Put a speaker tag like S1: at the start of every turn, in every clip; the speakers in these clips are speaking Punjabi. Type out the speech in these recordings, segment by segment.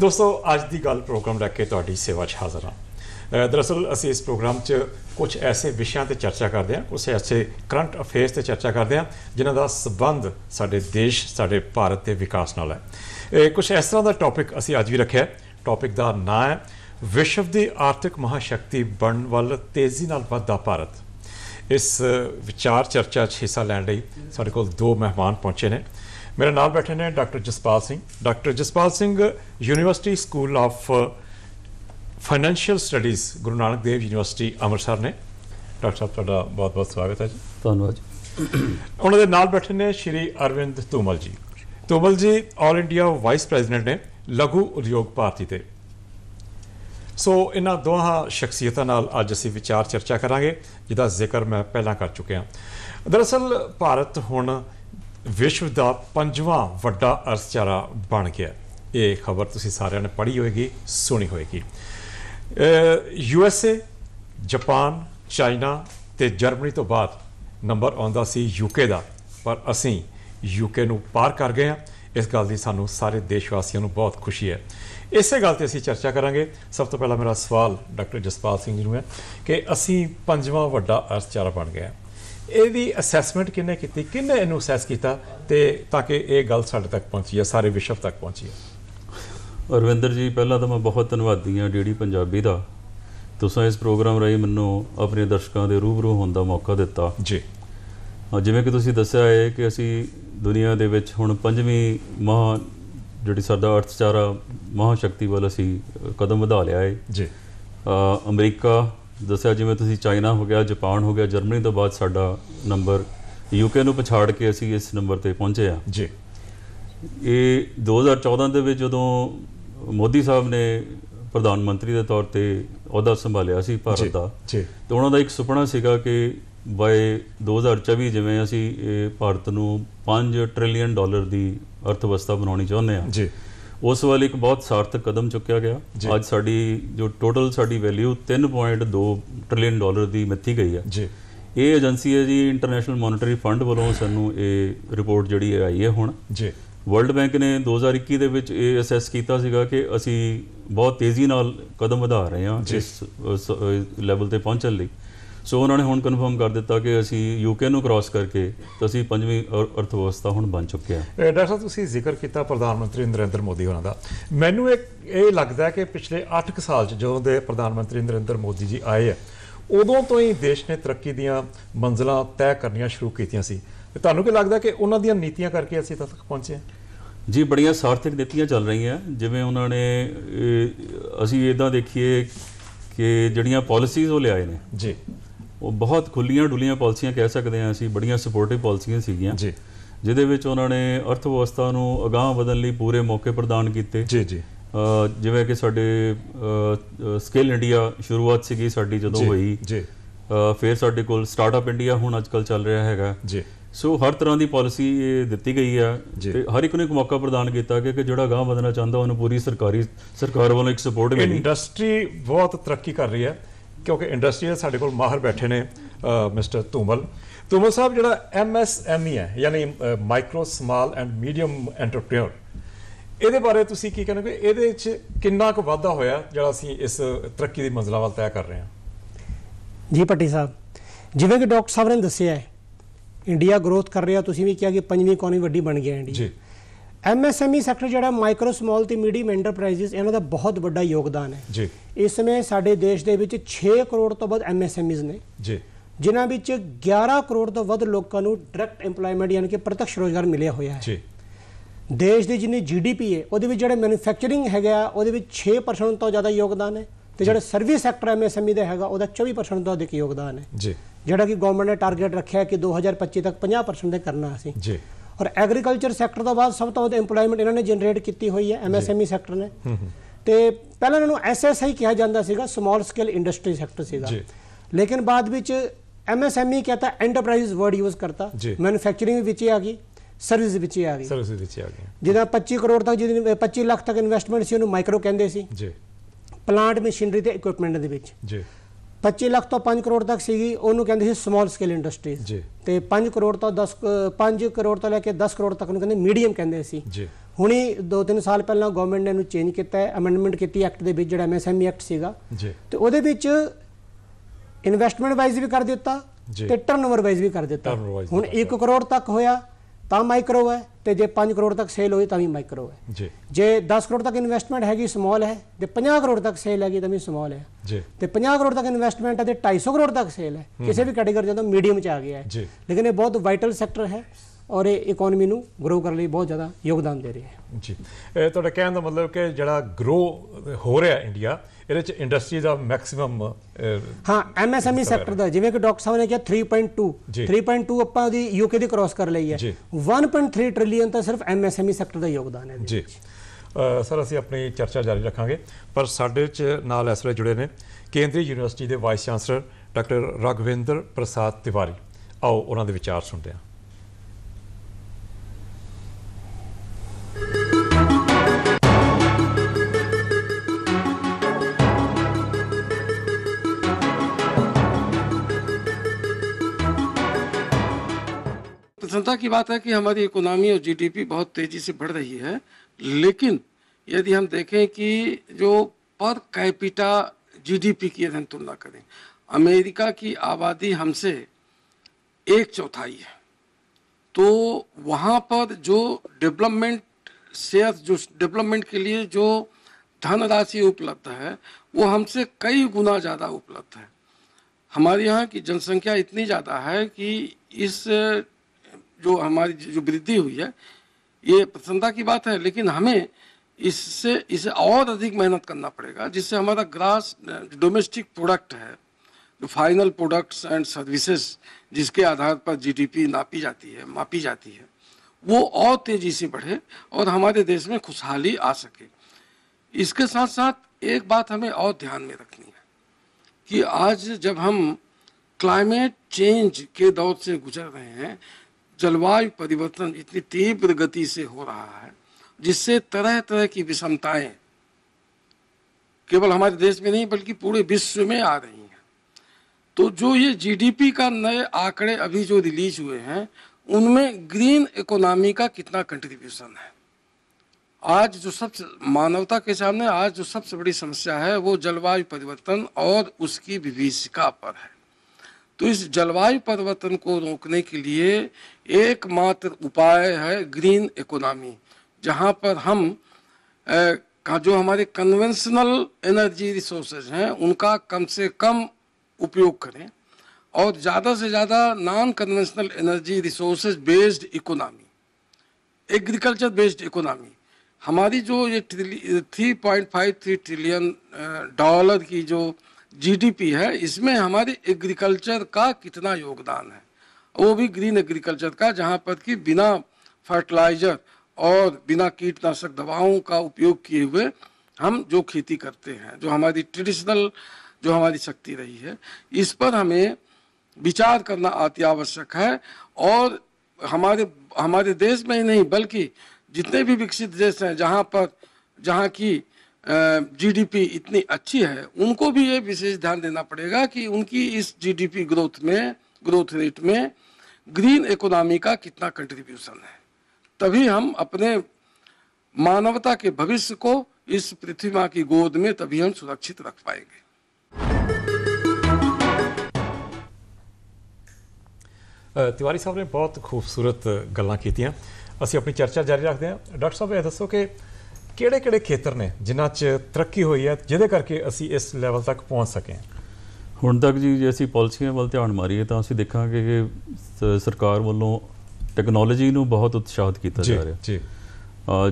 S1: ਦੋਸਤੋ ਅੱਜ ਦੀ ਗੱਲ ਪ੍ਰੋਗਰਾਮ ਲੈ ਕੇ ਤੁਹਾਡੀ ਸੇਵਾ 'ਚ ਹਾਜ਼ਰ ਹਾਂ ਦਰਅਸਲ ਅਸੀਂ ਇਸ ਪ੍ਰੋਗਰਾਮ 'ਚ ਕੁਝ ਐਸੇ ਵਿਸ਼ਿਆਂ ਤੇ ਚਰਚਾ ਕਰਦੇ ਹਾਂ ਉਸੇ ਐਸੇ ਕਰੰਟ ਅਫੇਅਰਸ ਤੇ ਚਰਚਾ ਕਰਦੇ ਹਾਂ ਜਿਨ੍ਹਾਂ ਦਾ ਸਬੰਧ ਸਾਡੇ ਦੇਸ਼ ਸਾਡੇ ਭਾਰਤ ਦੇ ਵਿਕਾਸ ਨਾਲ ਹੈ ਕੁਝ ਇਸ ਤਰ੍ਹਾਂ ਦਾ ਟੌਪਿਕ ਅਸੀਂ ਅੱਜ ਵੀ ਰੱਖਿਆ ਟੌਪਿਕ ਦਾ ਨਾਂ ਹੈ ਵਿਸ਼ਵ ਦੀ ਆਰਥਿਕ ਮਹਾਸ਼ਕਤੀ ਬਣਨ ਵੱਲ ਤੇਜ਼ੀ ਨਾਲ ਵਧਦਾ ਭਾਰਤ ਇਸ ਵਿਚਾਰ ਚਰਚਾ 'ਚ ਹਿੱਸਾ ਲੈਣ ਲਈ ਸਾਡੇ ਕੋਲ ਦੋ ਮਹਿਮਾਨ ਪਹੁੰਚੇ ਨੇ ਮੇਰੇ ਨਾਲ ਬੈਠੇ ਨੇ doctor Jaspal Singh doctor Jaspal Singh university school of financial studies Guru Nanak Dev university Amritsar ਨੇ ਡਾਕਟਰ ਸਾਹਿਬ ਤੁਹਾਡਾ ਬਹੁਤ-ਬਹੁਤ ਸਵਾਗਤ ਹੈ ਜੀ ਧੰਨਵਾਦ ਉਹਨਾਂ ਦੇ ਨਾਲ ਬੈਠੇ ਨੇ ਸ਼੍ਰੀ ਅਰਵਿੰਦ ਤੁਮਲ ਜੀ ਤੁਮਲ ਜੀ ਆਲ ਇੰਡੀਆ ਵਾਈਸ ਪ੍ਰੈਜ਼ੀਡੈਂਟ ਨੇ ਲਘੂ ਉਦਯੋਗ ਭਾਰਤੀ ਦੇ ਸੋ ਇਹਨਾਂ ਦੋਹਾਂ ਸ਼ਖਸੀਅਤਾਂ ਨਾਲ ਅੱਜ ਅਸੀਂ ਵਿਚਾਰ ਚਰਚਾ ਕਰਾਂਗੇ ਜਿਹਦਾ ਜ਼ਿਕਰ ਮੈਂ ਪਹਿਲਾਂ ਕਰ ਚੁੱਕਿਆ ਦਰਅਸਲ ਭਾਰਤ ਹੁਣ ਵਿਸ਼ਵ ਦਾ ਪੰਜਵਾਂ ਵੱਡਾ ਅਰਥਚਾਰਾ ਬਣ ਗਿਆ ਇਹ ਖਬਰ ਤੁਸੀਂ ਸਾਰਿਆਂ ਨੇ ਪੜ੍ਹੀ ਹੋਏਗੀ ਸੁਣੀ ਹੋਏਗੀ U S A Japan China ਤੇ ਜਰਮਨੀ ਤੋਂ ਬਾਅਦ ਨੰਬਰ ਆਉਂਦਾ ਸੀ ਯੂਕੇ ਦਾ ਪਰ ਅਸੀਂ ਯੂਕੇ ਨੂੰ ਪਾਰ ਕਰ ਗਏ ਹਾਂ ਇਸ ਗੱਲ ਦੀ ਸਾਨੂੰ ਸਾਰੇ ਦੇਸ਼ ਵਾਸੀਆਂ ਨੂੰ ਬਹੁਤ ਖੁਸ਼ੀ ਹੈ ਇਸੇ ਗੱਲ ਤੇ ਅਸੀਂ ਚਰਚਾ ਕਰਾਂਗੇ ਸਭ ਤੋਂ ਪਹਿਲਾਂ ਮੇਰਾ ਸਵਾਲ ਡਾਕਟਰ ਜਸਪਾਲ ਸਿੰਘ ਜੀ ਨੂੰ ਹੈ ਕਿ ਅਸੀਂ ਪੰਜਵਾਂ ਵੱਡਾ ਅਰਥਚਾਰਾ ਬਣ ਗਏ ਹਾਂ ਇਹਦੀ ਅਸੈਸਮੈਂਟ ਕਿੰਨੇ ਕੀਤੀ ਕਿੰਨੇ ਇਹਨੂੰ ਅਸੈਸ ਕੀਤਾ ਤੇ ਤਾਂ ਕਿ ਇਹ ਗੱਲ ਸਾਡੇ ਤੱਕ ਪਹੁੰਚੀ ਆ ਸਾਰੇ ਵਿਸ਼ਵ ਤੱਕ ਪਹੁੰਚੀ
S2: ਆ ਅਰਵਿੰਦਰ ਜੀ ਪਹਿਲਾਂ ਤਾਂ ਮੈਂ ਬਹੁਤ ਧੰਨਵਾਦੀ ਹਾਂ ਡੀਡੀ ਪੰਜਾਬੀ ਦਾ ਤੁਸੀਂ ਇਸ ਪ੍ਰੋਗਰਾਮ ਰਾਹੀਂ ਮੈਨੂੰ ਆਪਣੇ ਦਰਸ਼ਕਾਂ ਦੇ ਰੂਬਰੂ ਹੋਣ ਦਾ ਮੌਕਾ ਦਿੱਤਾ ਜੀ ਜਿਵੇਂ ਕਿ ਤੁਸੀਂ ਦੱਸਿਆ ਹੈ ਕਿ ਅਸੀਂ ਦੁਨੀਆ ਦੇ ਵਿੱਚ ਹੁਣ ਪੰਜਵੀਂ ਮਹਾ ਜਿਹੜੀ ਸਾਡਾ ਅਰਥਚਾਰਾ ਸ਼ਕਤੀ ਵੱਲ ਅਸੀਂ ਕਦਮ ਵਧਾ ਲਿਆ ਹੈ ਜੀ ਅਮਰੀਕਾ ਦੱਸਿਆ ਜਿਵੇਂ ਤੁਸੀਂ ਚਾਈਨਾ ਹੋ ਗਿਆ ਜਾਪਾਨ ਹੋ ਗਿਆ ਜਰਮਨੀ ਤੋਂ ਬਾਅਦ ਸਾਡਾ ਨੰਬਰ ਯੂਕੇ ਨੂੰ ਪਛਾੜ ਕੇ ਅਸੀਂ ਇਸ ਨੰਬਰ ਤੇ ਪਹੁੰਚੇ ਆ ਜੀ ਇਹ 2014 ਦੇ ਵਿੱਚ ਜਦੋਂ ਮੋਦੀ ਸਾਹਿਬ ਨੇ ਪ੍ਰਧਾਨ ਮੰਤਰੀ ਦੇ ਤੌਰ ਤੇ ਅਹੁਦਾ ਸੰਭਾਲਿਆ ਸੀ ਭਾਰਤ ਦਾ ਜੀ ਤੇ ਉਹਨਾਂ ਦਾ ਇੱਕ ਸੁਪਨਾ ਸੀਗਾ ਕਿ ਬਾਏ 2024 ਜਿਵੇਂ ਅਸੀਂ ਭਾਰਤ ਨੂੰ 5 ਟ੍ਰਿਲੀਅਨ ਡਾਲਰ ਦੀ ਅਰਥਵਿਵਸਥਾ ਬਣਾਉਣੀ ਚਾਹੁੰਦੇ ਆ ਜੀ ਉਸ ਵੱਲ ਇੱਕ ਬਹੁਤ ਸਾਰਥਕ ਕਦਮ ਚੁੱਕਿਆ ਗਿਆ ਅੱਜ ਸਾਡੀ ਜੋ ਟੋਟਲ ਸਾਡੀ ਵੈਲਿਊ 3.2 ਟ੍ਰਿਲੀਅਨ ਡਾਲਰ ਦੀ ਮਿੱਥੀ ਗਈ ਹੈ ਜੀ ਇਹ ਏਜੰਸੀ ਹੈ ਜੀ ਇੰਟਰਨੈਸ਼ਨਲ ਮੋਨਿਟਰੀ ਫੰਡ ਵੱਲੋਂ ਸਾਨੂੰ ਇਹ ਰਿਪੋਰਟ ਜਿਹੜੀ ਆਈ ਹੈ ਹੁਣ ਜੀ ਵਰਲਡ ਬੈਂਕ ਨੇ 2021 ਦੇ ਵਿੱਚ ਇਹ ਅਸੈਸ ਕੀਤਾ ਸੀਗਾ ਕਿ ਅਸੀਂ ਬਹੁਤ ਤੇਜ਼ੀ ਨਾਲ ਕਦਮ ਵਧਾ ਰਹੇ ਹਾਂ ਇਸ ਲੈਵਲ ਤੇ ਪਹੁੰਚਣ ਲਈ ਸੋ ਉਹਨਾਂ ਨੇ ਹੁਣ ਕਨਫਰਮ ਕਰ ਦਿੱਤਾ ਕਿ ਅਸੀਂ ਯੂਕੇ ਨੂੰ ਕ੍ਰਾਸ ਕਰਕੇ ਤਾਂ ਅਸੀਂ ਪੰਜਵੀਂ ਅਰਥ ਵਿਵਸਥਾ ਹੁਣ ਬਣ ਚੁੱਕੇ ਆ
S1: ਡਾਕਟਰ ਸਾਹਿਬ ਤੁਸੀਂ ਜ਼ਿਕਰ ਕੀਤਾ ਪ੍ਰਧਾਨ ਮੰਤਰੀ ਨਰਿੰਦਰ ਮੋਦੀ ਉਹਨਾਂ ਦਾ ਮੈਨੂੰ ਇੱਕ ਇਹ ਲੱਗਦਾ ਕਿ ਪਿਛਲੇ 8 ਸਾਲ ਚ ਜਦੋਂ ਦੇ ਪ੍ਰਧਾਨ ਮੰਤਰੀ ਨਰਿੰਦਰ ਮੋਦੀ ਜੀ ਆਏ ਆ ਉਦੋਂ ਤੋਂ ਹੀ ਦੇਸ਼ ਨੇ ਤਰੱਕੀ ਦੀਆਂ ਮੰਜ਼ਲਾਂ ਤੈਅ ਕਰਨੀਆਂ ਸ਼ੁਰੂ ਕੀਤੀਆਂ ਸੀ ਤੇ ਤੁਹਾਨੂੰ ਕੀ ਲੱਗਦਾ ਕਿ ਉਹਨਾਂ ਦੀਆਂ ਨੀਤੀਆਂ ਕਰਕੇ ਅਸੀਂ ਤੱਕ ਪਹੁੰਚੇ ਹਾਂ ਜੀ ਬੜੀਆਂ ਸਾਰਥਕ ਨੀਤੀਆਂ ਚੱਲ ਰਹੀਆਂ
S2: ਜਿਵੇਂ ਉਹਨਾਂ ਨੇ ਅਸੀਂ ਇਦਾਂ ਦੇਖੀਏ ਕਿ ਜਿਹੜੀਆਂ ਪਾਲਿਸੀਜ਼ ਉਹ ਲਿਆਏ ਨੇ ਜੀ ਉਹ ਬਹੁਤ ਖੁੱਲੀਆਂ ਡੁੱਲੀਆਂ ਪਾਲਿਸੀਆਂ ਕਹਿ ਸਕਦੇ ਆ ਅਸੀਂ ਬੜੀਆਂ ਸਪੋਰਟਿਵ ਪਾਲਿਸੀਆਂ ਸੀਗੀਆਂ ਜੀ ਜਿਹਦੇ ਵਿੱਚ ਉਹਨਾਂ ਨੇ ਅਰਥ ਵਿਵਸਥਾ ਨੂੰ ਅਗਾਹ ਵਧਣ ਲਈ ਪੂਰੇ ਮੌਕੇ ਪ੍ਰਦਾਨ ਕੀਤੇ ਜੀ ਜੀ ਜਿਵੇਂ ਕਿ ਸਾਡੇ ਸਕਿੱਲ ਇੰਡੀਆ ਸ਼ੁਰੂਆਤ ਸੀਗੀ ਸਾਡੀ ਜਦੋਂ ਹੋਈ ਜੀ ਫਿਰ ਸਾਡੇ ਕੋਲ ਸਟਾਰਟਅਪ ਇੰਡੀਆ ਹੁਣ ਅੱਜਕੱਲ ਚੱਲ ਰਿਹਾ ਹੈਗਾ ਜੀ ਸੋ ਹਰ ਤਰ੍ਹਾਂ ਦੀ ਪਾਲਿਸੀ ਦਿੱਤੀ ਗਈ ਆ ਤੇ ਹਰ ਇੱਕ ਨੂੰ ਇੱਕ ਮੌਕਾ ਪ੍ਰਦਾਨ ਕੀਤਾ ਕਿ ਜਿਹੜਾ ਗਾਂ ਵਧਣਾ ਚਾਹੁੰਦਾ ਉਹਨੂੰ
S1: ਪੂਰੀ ਸਰਕਾਰੀ ਸਰਕਾਰ ਵੱਲੋਂ ਇੱਕ ਸਪੋਰਟ ਮਿਲੀ ਇੰਡਸਟਰੀ ਬਹੁਤ ਤਰੱਕੀ ਕਰ ਰਹੀ ਹੈ ਕਿਉਂਕਿ ਇੰਡਸਟਰੀਅਲ ਸਾਡੇ ਕੋਲ ਮਾਹਰ ਬੈਠੇ ਨੇ ਮਿਸਟਰ ਧੂਮਲ ਧੂਮਲ ਸਾਹਿਬ ਜਿਹੜਾ ਐਮਐਸਐਮਈ ਹੈ ਯਾਨੀ micro small and medium entrepreneur ਇਹਦੇ ਬਾਰੇ ਤੁਸੀਂ ਕੀ ਕਹਿੰਦੇ ਹੋ ਇਹਦੇ ਵਿੱਚ ਕਿੰਨਾ ਕੁ ਵਾਧਾ ਹੋਇਆ ਜਿਹੜਾ ਅਸੀਂ ਇਸ ਤਰੱਕੀ ਦੀ ਮੰਜ਼ਿਲਾਂ ਵੱਲ ਤੈਅ ਕਰ ਰਹੇ ਹਾਂ
S3: ਜੀ ਪੱਟੀ ਸਾਹਿਬ ਜਿਵੇਂ ਕਿ ਡਾਕਟਰ ਸਾਹਿਬ ਨੇ ਦੱਸਿਆ ਹੈ ਇੰਡੀਆ ਗਰੋਥ ਕਰ ਰਿਹਾ ਤੁਸੀਂ ਵੀ ਕਿਹਾ ਕਿ ਪੰਜਵੀਂ ਇਕਨੋਮੀ ਵੱਡੀ ਬਣ ਗਿਆ ਇੰਡੀਆ ਜੀ ਐਮਐਸਐਮਈ ਸੈਕਟਰ ਜਿਹੜਾ ਮਾਈਕਰੋ ਸਮਾਲ ਤੇ ਮੀਡੀਅਮ ਐਂਟਰਪ੍ਰਾਈਜ਼ਸ ਇਹਨਾਂ ਦਾ ਬਹੁਤ ਵੱਡਾ ਯੋਗਦਾਨ ਹੈ ਜੀ ਇਸ ਵਿੱਚ ਸਾਡੇ ਦੇਸ਼ ਦੇ ਵਿੱਚ 6 ਕਰੋੜ ਤੋਂ ਵੱਧ ਐਮਐਸਐਮਈਜ਼ ਨੇ ਜੀ ਜਿਨ੍ਹਾਂ ਵਿੱਚ 11 ਕਰੋੜ ਤੋਂ ਵੱਧ ਲੋਕਾਂ ਨੂੰ ਡਾਇਰੈਕਟ ਏਮਪਲੋਇਮੈਂਟ ਯਾਨੀ ਕਿ ਪ੍ਰਤੱਖ ਰੋਜ਼ਗਾਰ ਮਿਲਿਆ ਹੋਇਆ ਹੈ ਜੀ ਦੇਸ਼ ਦੀ ਜਿੰਨੀ ਜੀਡੀਪੀ ਹੈ ਉਹਦੇ ਵਿੱਚ ਜਿਹੜਾ ਮੈਨੂਫੈਕਚਰਿੰਗ ਹੈਗਾ ਉਹਦੇ ਵਿੱਚ 6% ਤੋਂ ਜ਼ਿਆਦਾ ਯੋਗਦਾਨ ਹੈ ਤੇ ਜਿਹੜਾ ਸਰਵਿਸ ਸੈਕਟਰ ਐਮਐਸਐਮਈ ਦਾ ਹੈਗਾ ਉਹਦਾ 24% ਤੋਂ ਅਧਿਕ ਯੋਗਦਾਨ ਹੈ ਜੀ ਜਿਹੜਾ ਕਿ ਗਵਰਨਮੈਂਟ ਨੇ ਟਾਰਗੇਟ ਰੱਖਿਆ ਕਿ 2025 ਤੱਕ 50% ਦੇ ਕਰਨਾ ਅਸੀਂ ਜੀ ਔਰ ਐਗਰੀਕਲਚਰ ਸੈਕਟਰ ਤੋਂ ਬਾਅਦ ਸਭ ਤੋਂ ਵੱਧ ਏਮਪਲੋਇਮੈਂਟ ਇਹਨਾਂ ਨੇ ਜਨਰੇਟ ਕੀਤੀ ਹੋਈ ਹੈ ਐਮਐਸਐਮਈ ਸੈਕਟਰ ਨੇ ਤੇ ਪਹਿਲਾਂ ਇਹਨਾਂ ਨੂੰ ਐਸਐਸਆਈ ਕਿਹਾ ਜਾਂਦਾ ਸੀਗਾ ਸਮਾਲ ਸਕੇਲ ਇੰਡਸਟਰੀ ਸੈਕਟਰ ਸੀਗਾ ਲੇਕਿਨ ਬਾਅਦ ਵਿੱਚ ਐਮਐਸਐਮਈ ਕਹਤਾ ਐਂਟਰਪ੍ਰਾਈਜ਼ ਵਰਡ ਯੂਜ਼ ਕਰਤਾ ਮੈਨੂਫੈਕਚਰਿੰਗ ਵਿੱਚ ਆ ਗਈ ਸਰਵਿਸ ਵਿੱਚ ਆ ਗਈ ਸਰਵਿਸ ਵਿੱਚ ਆ ਗਈ ਜਿਹਦਾ 25 ਕਰੋੜ ਤੱਕ ਜਿਹਦੀ 25 ਲੱਖ ਤੱਕ ਇਨਵੈਸਟਮੈਂਟ ਸੀ ਉਹਨੂੰ ਮਾਈਕਰੋ ਕਹਿੰਦੇ ਸੀ ਜੀ ਪਲਾਂਟ ਮਸ਼ੀਨਰੀ ਤੇ ਇਕਵਿਪਮੈਂਟ ਦੇ ਵਿੱਚ ਜੀ 25 ਲੱਖ ਤੋਂ 5 ਕਰੋੜ ਤੱਕ ਸੀਗੀ ਉਹਨੂੰ ਕਹਿੰਦੇ ਸੀ ਸਮਾਲ ਸਕੇਲ ਇੰਡਸਟਰੀਜ਼ ਜੀ ਤੇ 5 ਕਰੋੜ ਤੋਂ 10 5 ਕਰੋੜ ਤੋਂ ਲੈ ਕੇ 10 ਕਰੋੜ ਤੱਕ ਨੂੰ ਕਹਿੰਦੇ ਮੀਡੀਅਮ ਕਹਿੰਦੇ ਸੀ ਜੀ ਹੁਣੀ 2-3 ਸਾਲ ਪਹਿਲਾਂ ਗਵਰਨਮੈਂਟ ਨੇ ਇਹਨੂੰ ਚੇਂਜ ਕੀਤਾ ਹੈ ਅਮੈਂਡਮੈਂਟ ਕੀਤੀ ਐਕਟ ਦੇ ਵਿੱਚ ਜਿਹੜਾ ਐਮਐਸਐਮਈ ਐਕਟ ਸੀਗਾ ਜੀ ਤੇ ਉਹਦੇ ਵਿੱਚ ਇਨਵੈਸਟਮੈਂਟ ਵਾਈਜ਼ ਵੀ ਕਰ ਦਿੱਤਾ ਤੇ ਟਰਨਓਵਰ ਵਾਈਜ਼ ਵੀ ਕਰ ਦਿੱਤਾ ਹੁਣ 1 ਕਰੋੜ ਤੱਕ ਹੋਇਆ ਤਾਂ ਮਾਈਕਰੋ ਹੈ ਤੇ ਜੇ 5 ਕਰੋੜ ਤੱਕ ਸੇਲ ਹੋਈ ਤਾਂ ਵੀ ਮਾਈਕਰੋ ਹੈ ਜੀ ਜੇ 10 ਕਰੋੜ ਤੱਕ ਇਨਵੈਸਟਮੈਂਟ ਹੈਗੀ ਸਮਾਲ ਹੈ ਤੇ 50 ਕਰੋੜ ਤੱਕ ਸੇਲ ਹੈਗੀ ਤਾਂ ਵੀ ਸਮਾਲ ਹੈ ਜੀ ਤੇ 50 ਕਰੋੜ ਤੱਕ ਇਨਵੈਸਟਮੈਂਟ ਹੈ ਤੇ 250 ਕਰੋੜ ਤੱਕ ਸੇਲ ਹੈ ਕਿਸੇ ਵੀ ਕੈਟਾਗਰੀ ਜਦੋਂ ਮੀਡੀਅਮ ਚ ਆ ਗਿਆ ਹੈ ਲੇਕਿਨ ਇਹ ਬਹੁਤ ਵਾਈਟਲ ਸੈਕਟਰ ਹੈ ਔਰ ਇਹ ਇਕਨੋਮੀ ਨੂੰ ਗਰੋ ਕਰਨ ਲਈ ਬਹੁਤ ਜ਼ਿਆਦਾ ਯੋਗਦਾਨ ਦੇ ਰਹੇ ਹੈ
S1: ਜੀ ਤੁਹਾਡਾ ਕਹਿਣ ਦਾ ਮਤਲਬ ਕਿ ਜਿਹੜਾ ਗਰੋ ਹੋ ਰਿਹਾ ਇੰਡੀਆ ਇਹਦੇ ਚ ਇੰਡਸਟਰੀ ਦਾ ਮੈਕਸਿਮਮ
S3: ਹਾਂ ਐਮਐਸਐਮਈ e ਸੈਕਟਰ ਦਾ ਜਿਵੇਂ ਕਿ ਡਾਕਟਰ ਸਾਹਿਬ ਨੇ ਕਿਹਾ 3.2 3.2 ਆਪਾਂ ਉਹਦੀ ਯੂਕੇ ਦੀ ਕ੍ਰਾਸ ਕਰ ਲਈ ਹੈ 1.3 ਟ੍ਰਿਲੀਅਨ ਤਾਂ ਸਿਰਫ ਐਮਐਸਐਮਈ ਸੈਕਟਰ e ਦਾ ਯੋਗਦਾਨ ਹੈ
S1: ਜੀ ਸਰ ਅਸੀਂ ਆਪਣੀ ਚਰਚਾ ਜਾਰੀ ਰੱਖਾਂਗੇ ਪਰ ਸਾਡੇ ਚ ਨਾਲ ਇਸ ਵੇਲੇ ਜੁੜੇ ਨੇ ਕੇਂਦਰੀ ਯੂਨੀਵਰਸਿਟੀ ਦੇ vice chancellor doctor Raghvinder Prasad Tiwari ਆਓ ਉਹਨਾਂ ਦੇ ਵਿਚਾਰ ਸੁਣਦੇ ਹਾਂ
S4: प्रसन्नता की बात है कि हमारी इकोनॉमी और जीडीपी बहुत तेज़ी से बढ़ रही है लेकिन यदि हम देखें कि जो पर कैपिटा जीडीपी की यदि हम तुलना करें अमेरिका की आबादी हमसे एक चौथाई है तो वहाँ पर जो डेवलपमेंट शेयर जो डेवलपमेंट के लिए जो धनराशि उपलब्ध है वो हमसे कई गुना ज़्यादा उपलब्ध है हमारे यहाँ की जनसंख्या इतनी ज़्यादा है कि इस जो हमारी जो वृद्धि हुई है ये प्रसन्नता की बात है लेकिन हमें इससे इसे और अधिक मेहनत करना पड़ेगा जिससे हमारा ग्रास डोमेस्टिक प्रोडक्ट है जो फाइनल प्रोडक्ट्स एंड सर्विसेज जिसके आधार पर जीडीपी नापी जाती है मापी जाती है वो और तेज़ी से बढ़े और हमारे देश में खुशहाली आ सके इसके साथ साथ एक बात हमें और ध्यान में रखनी है कि आज जब हम क्लाइमेट चेंज के दौर से गुजर रहे हैं जलवायु परिवर्तन इतनी तीव्र गति से हो रहा है जिससे तरह तरह की विषमताएं केवल हमारे देश में नहीं बल्कि पूरे विश्व में आ रही हैं तो जो ये जीडीपी का नए आंकड़े अभी जो रिलीज हुए हैं उनमें ग्रीन इकोनॉमी का कितना कंट्रीब्यूशन है आज जो सबसे मानवता के सामने आज जो सबसे बड़ी समस्या है वो जलवायु परिवर्तन और उसकी विभीषिका पर है तो इस जलवायु परिवर्तन को रोकने के लिए एकमात्र उपाय है ग्रीन इकोनॉमी जहाँ पर हम ए, का जो हमारे कन्वेंशनल एनर्जी रिसोर्सेज हैं उनका कम से कम उपयोग करें और ज़्यादा से ज़्यादा non conventional energy resources based economy agriculture based economy हमारी जो ये three point five three trillion dollar की जो जीडीपी है इसमें हमारे एग्रीकल्चर का कितना योगदान है वो भी ग्रीन एग्रीकल्चर का जहाँ पर कि बिना फर्टिलाइजर और बिना कीटनाशक दवाओं का उपयोग किए हुए हम जो खेती करते हैं जो हमारी ट्रेडिशनल जो हमारी शक्ति रही है इस पर हमें विचार करना अति आवश्यक है और हमारे हमारे देश में ही नहीं बल्कि जितने भी विकसित देश हैं जहाँ पर जहाँ की जीडीपी इतनी अच्छी है उनको भी ये विशेष ध्यान देना पड़ेगा कि उनकी इस जीडीपी ग्रोथ में ग्रोथ रेट में ग्रीन इकोनॉमी का कितना कंट्रीब्यूशन है तभी हम अपने मानवता के भविष्य को इस पृथ्वी माँ की गोद में तभी हम सुरक्षित रख पाएंगे
S1: तिवारी साहब ने बहुत खूबसूरत गल् की असं अपनी चर्चा जारी रखते हैं डॉक्टर साहब यह दसो कि ਕਿਹੜੇ-ਕਿਹੜੇ ਖੇਤਰ ਨੇ ਜਿਨ੍ਹਾਂ 'ਚ ਤਰੱਕੀ ਹੋਈ ਹੈ ਜਿਹਦੇ ਕਰਕੇ ਅਸੀਂ ਇਸ ਲੈਵਲ ਤੱਕ ਪਹੁੰਚ ਸਕੇ
S2: ਹੁਣ ਤੱਕ ਜੀ ਜੇ ਅਸੀਂ ਪਾਲਿਸੀਆਂ ਵੱਲ ਧਿਆਨ ਮਾਰੀਏ ਤਾਂ ਅਸੀਂ ਦੇਖਾਂਗੇ ਕਿ ਸਰਕਾਰ ਵੱਲੋਂ ਟੈਕਨੋਲੋਜੀ ਨੂੰ ਬਹੁਤ ਉਤਸ਼ਾਹਿਤ ਕੀਤਾ ਜਾ ਰਿਹਾ ਜੀ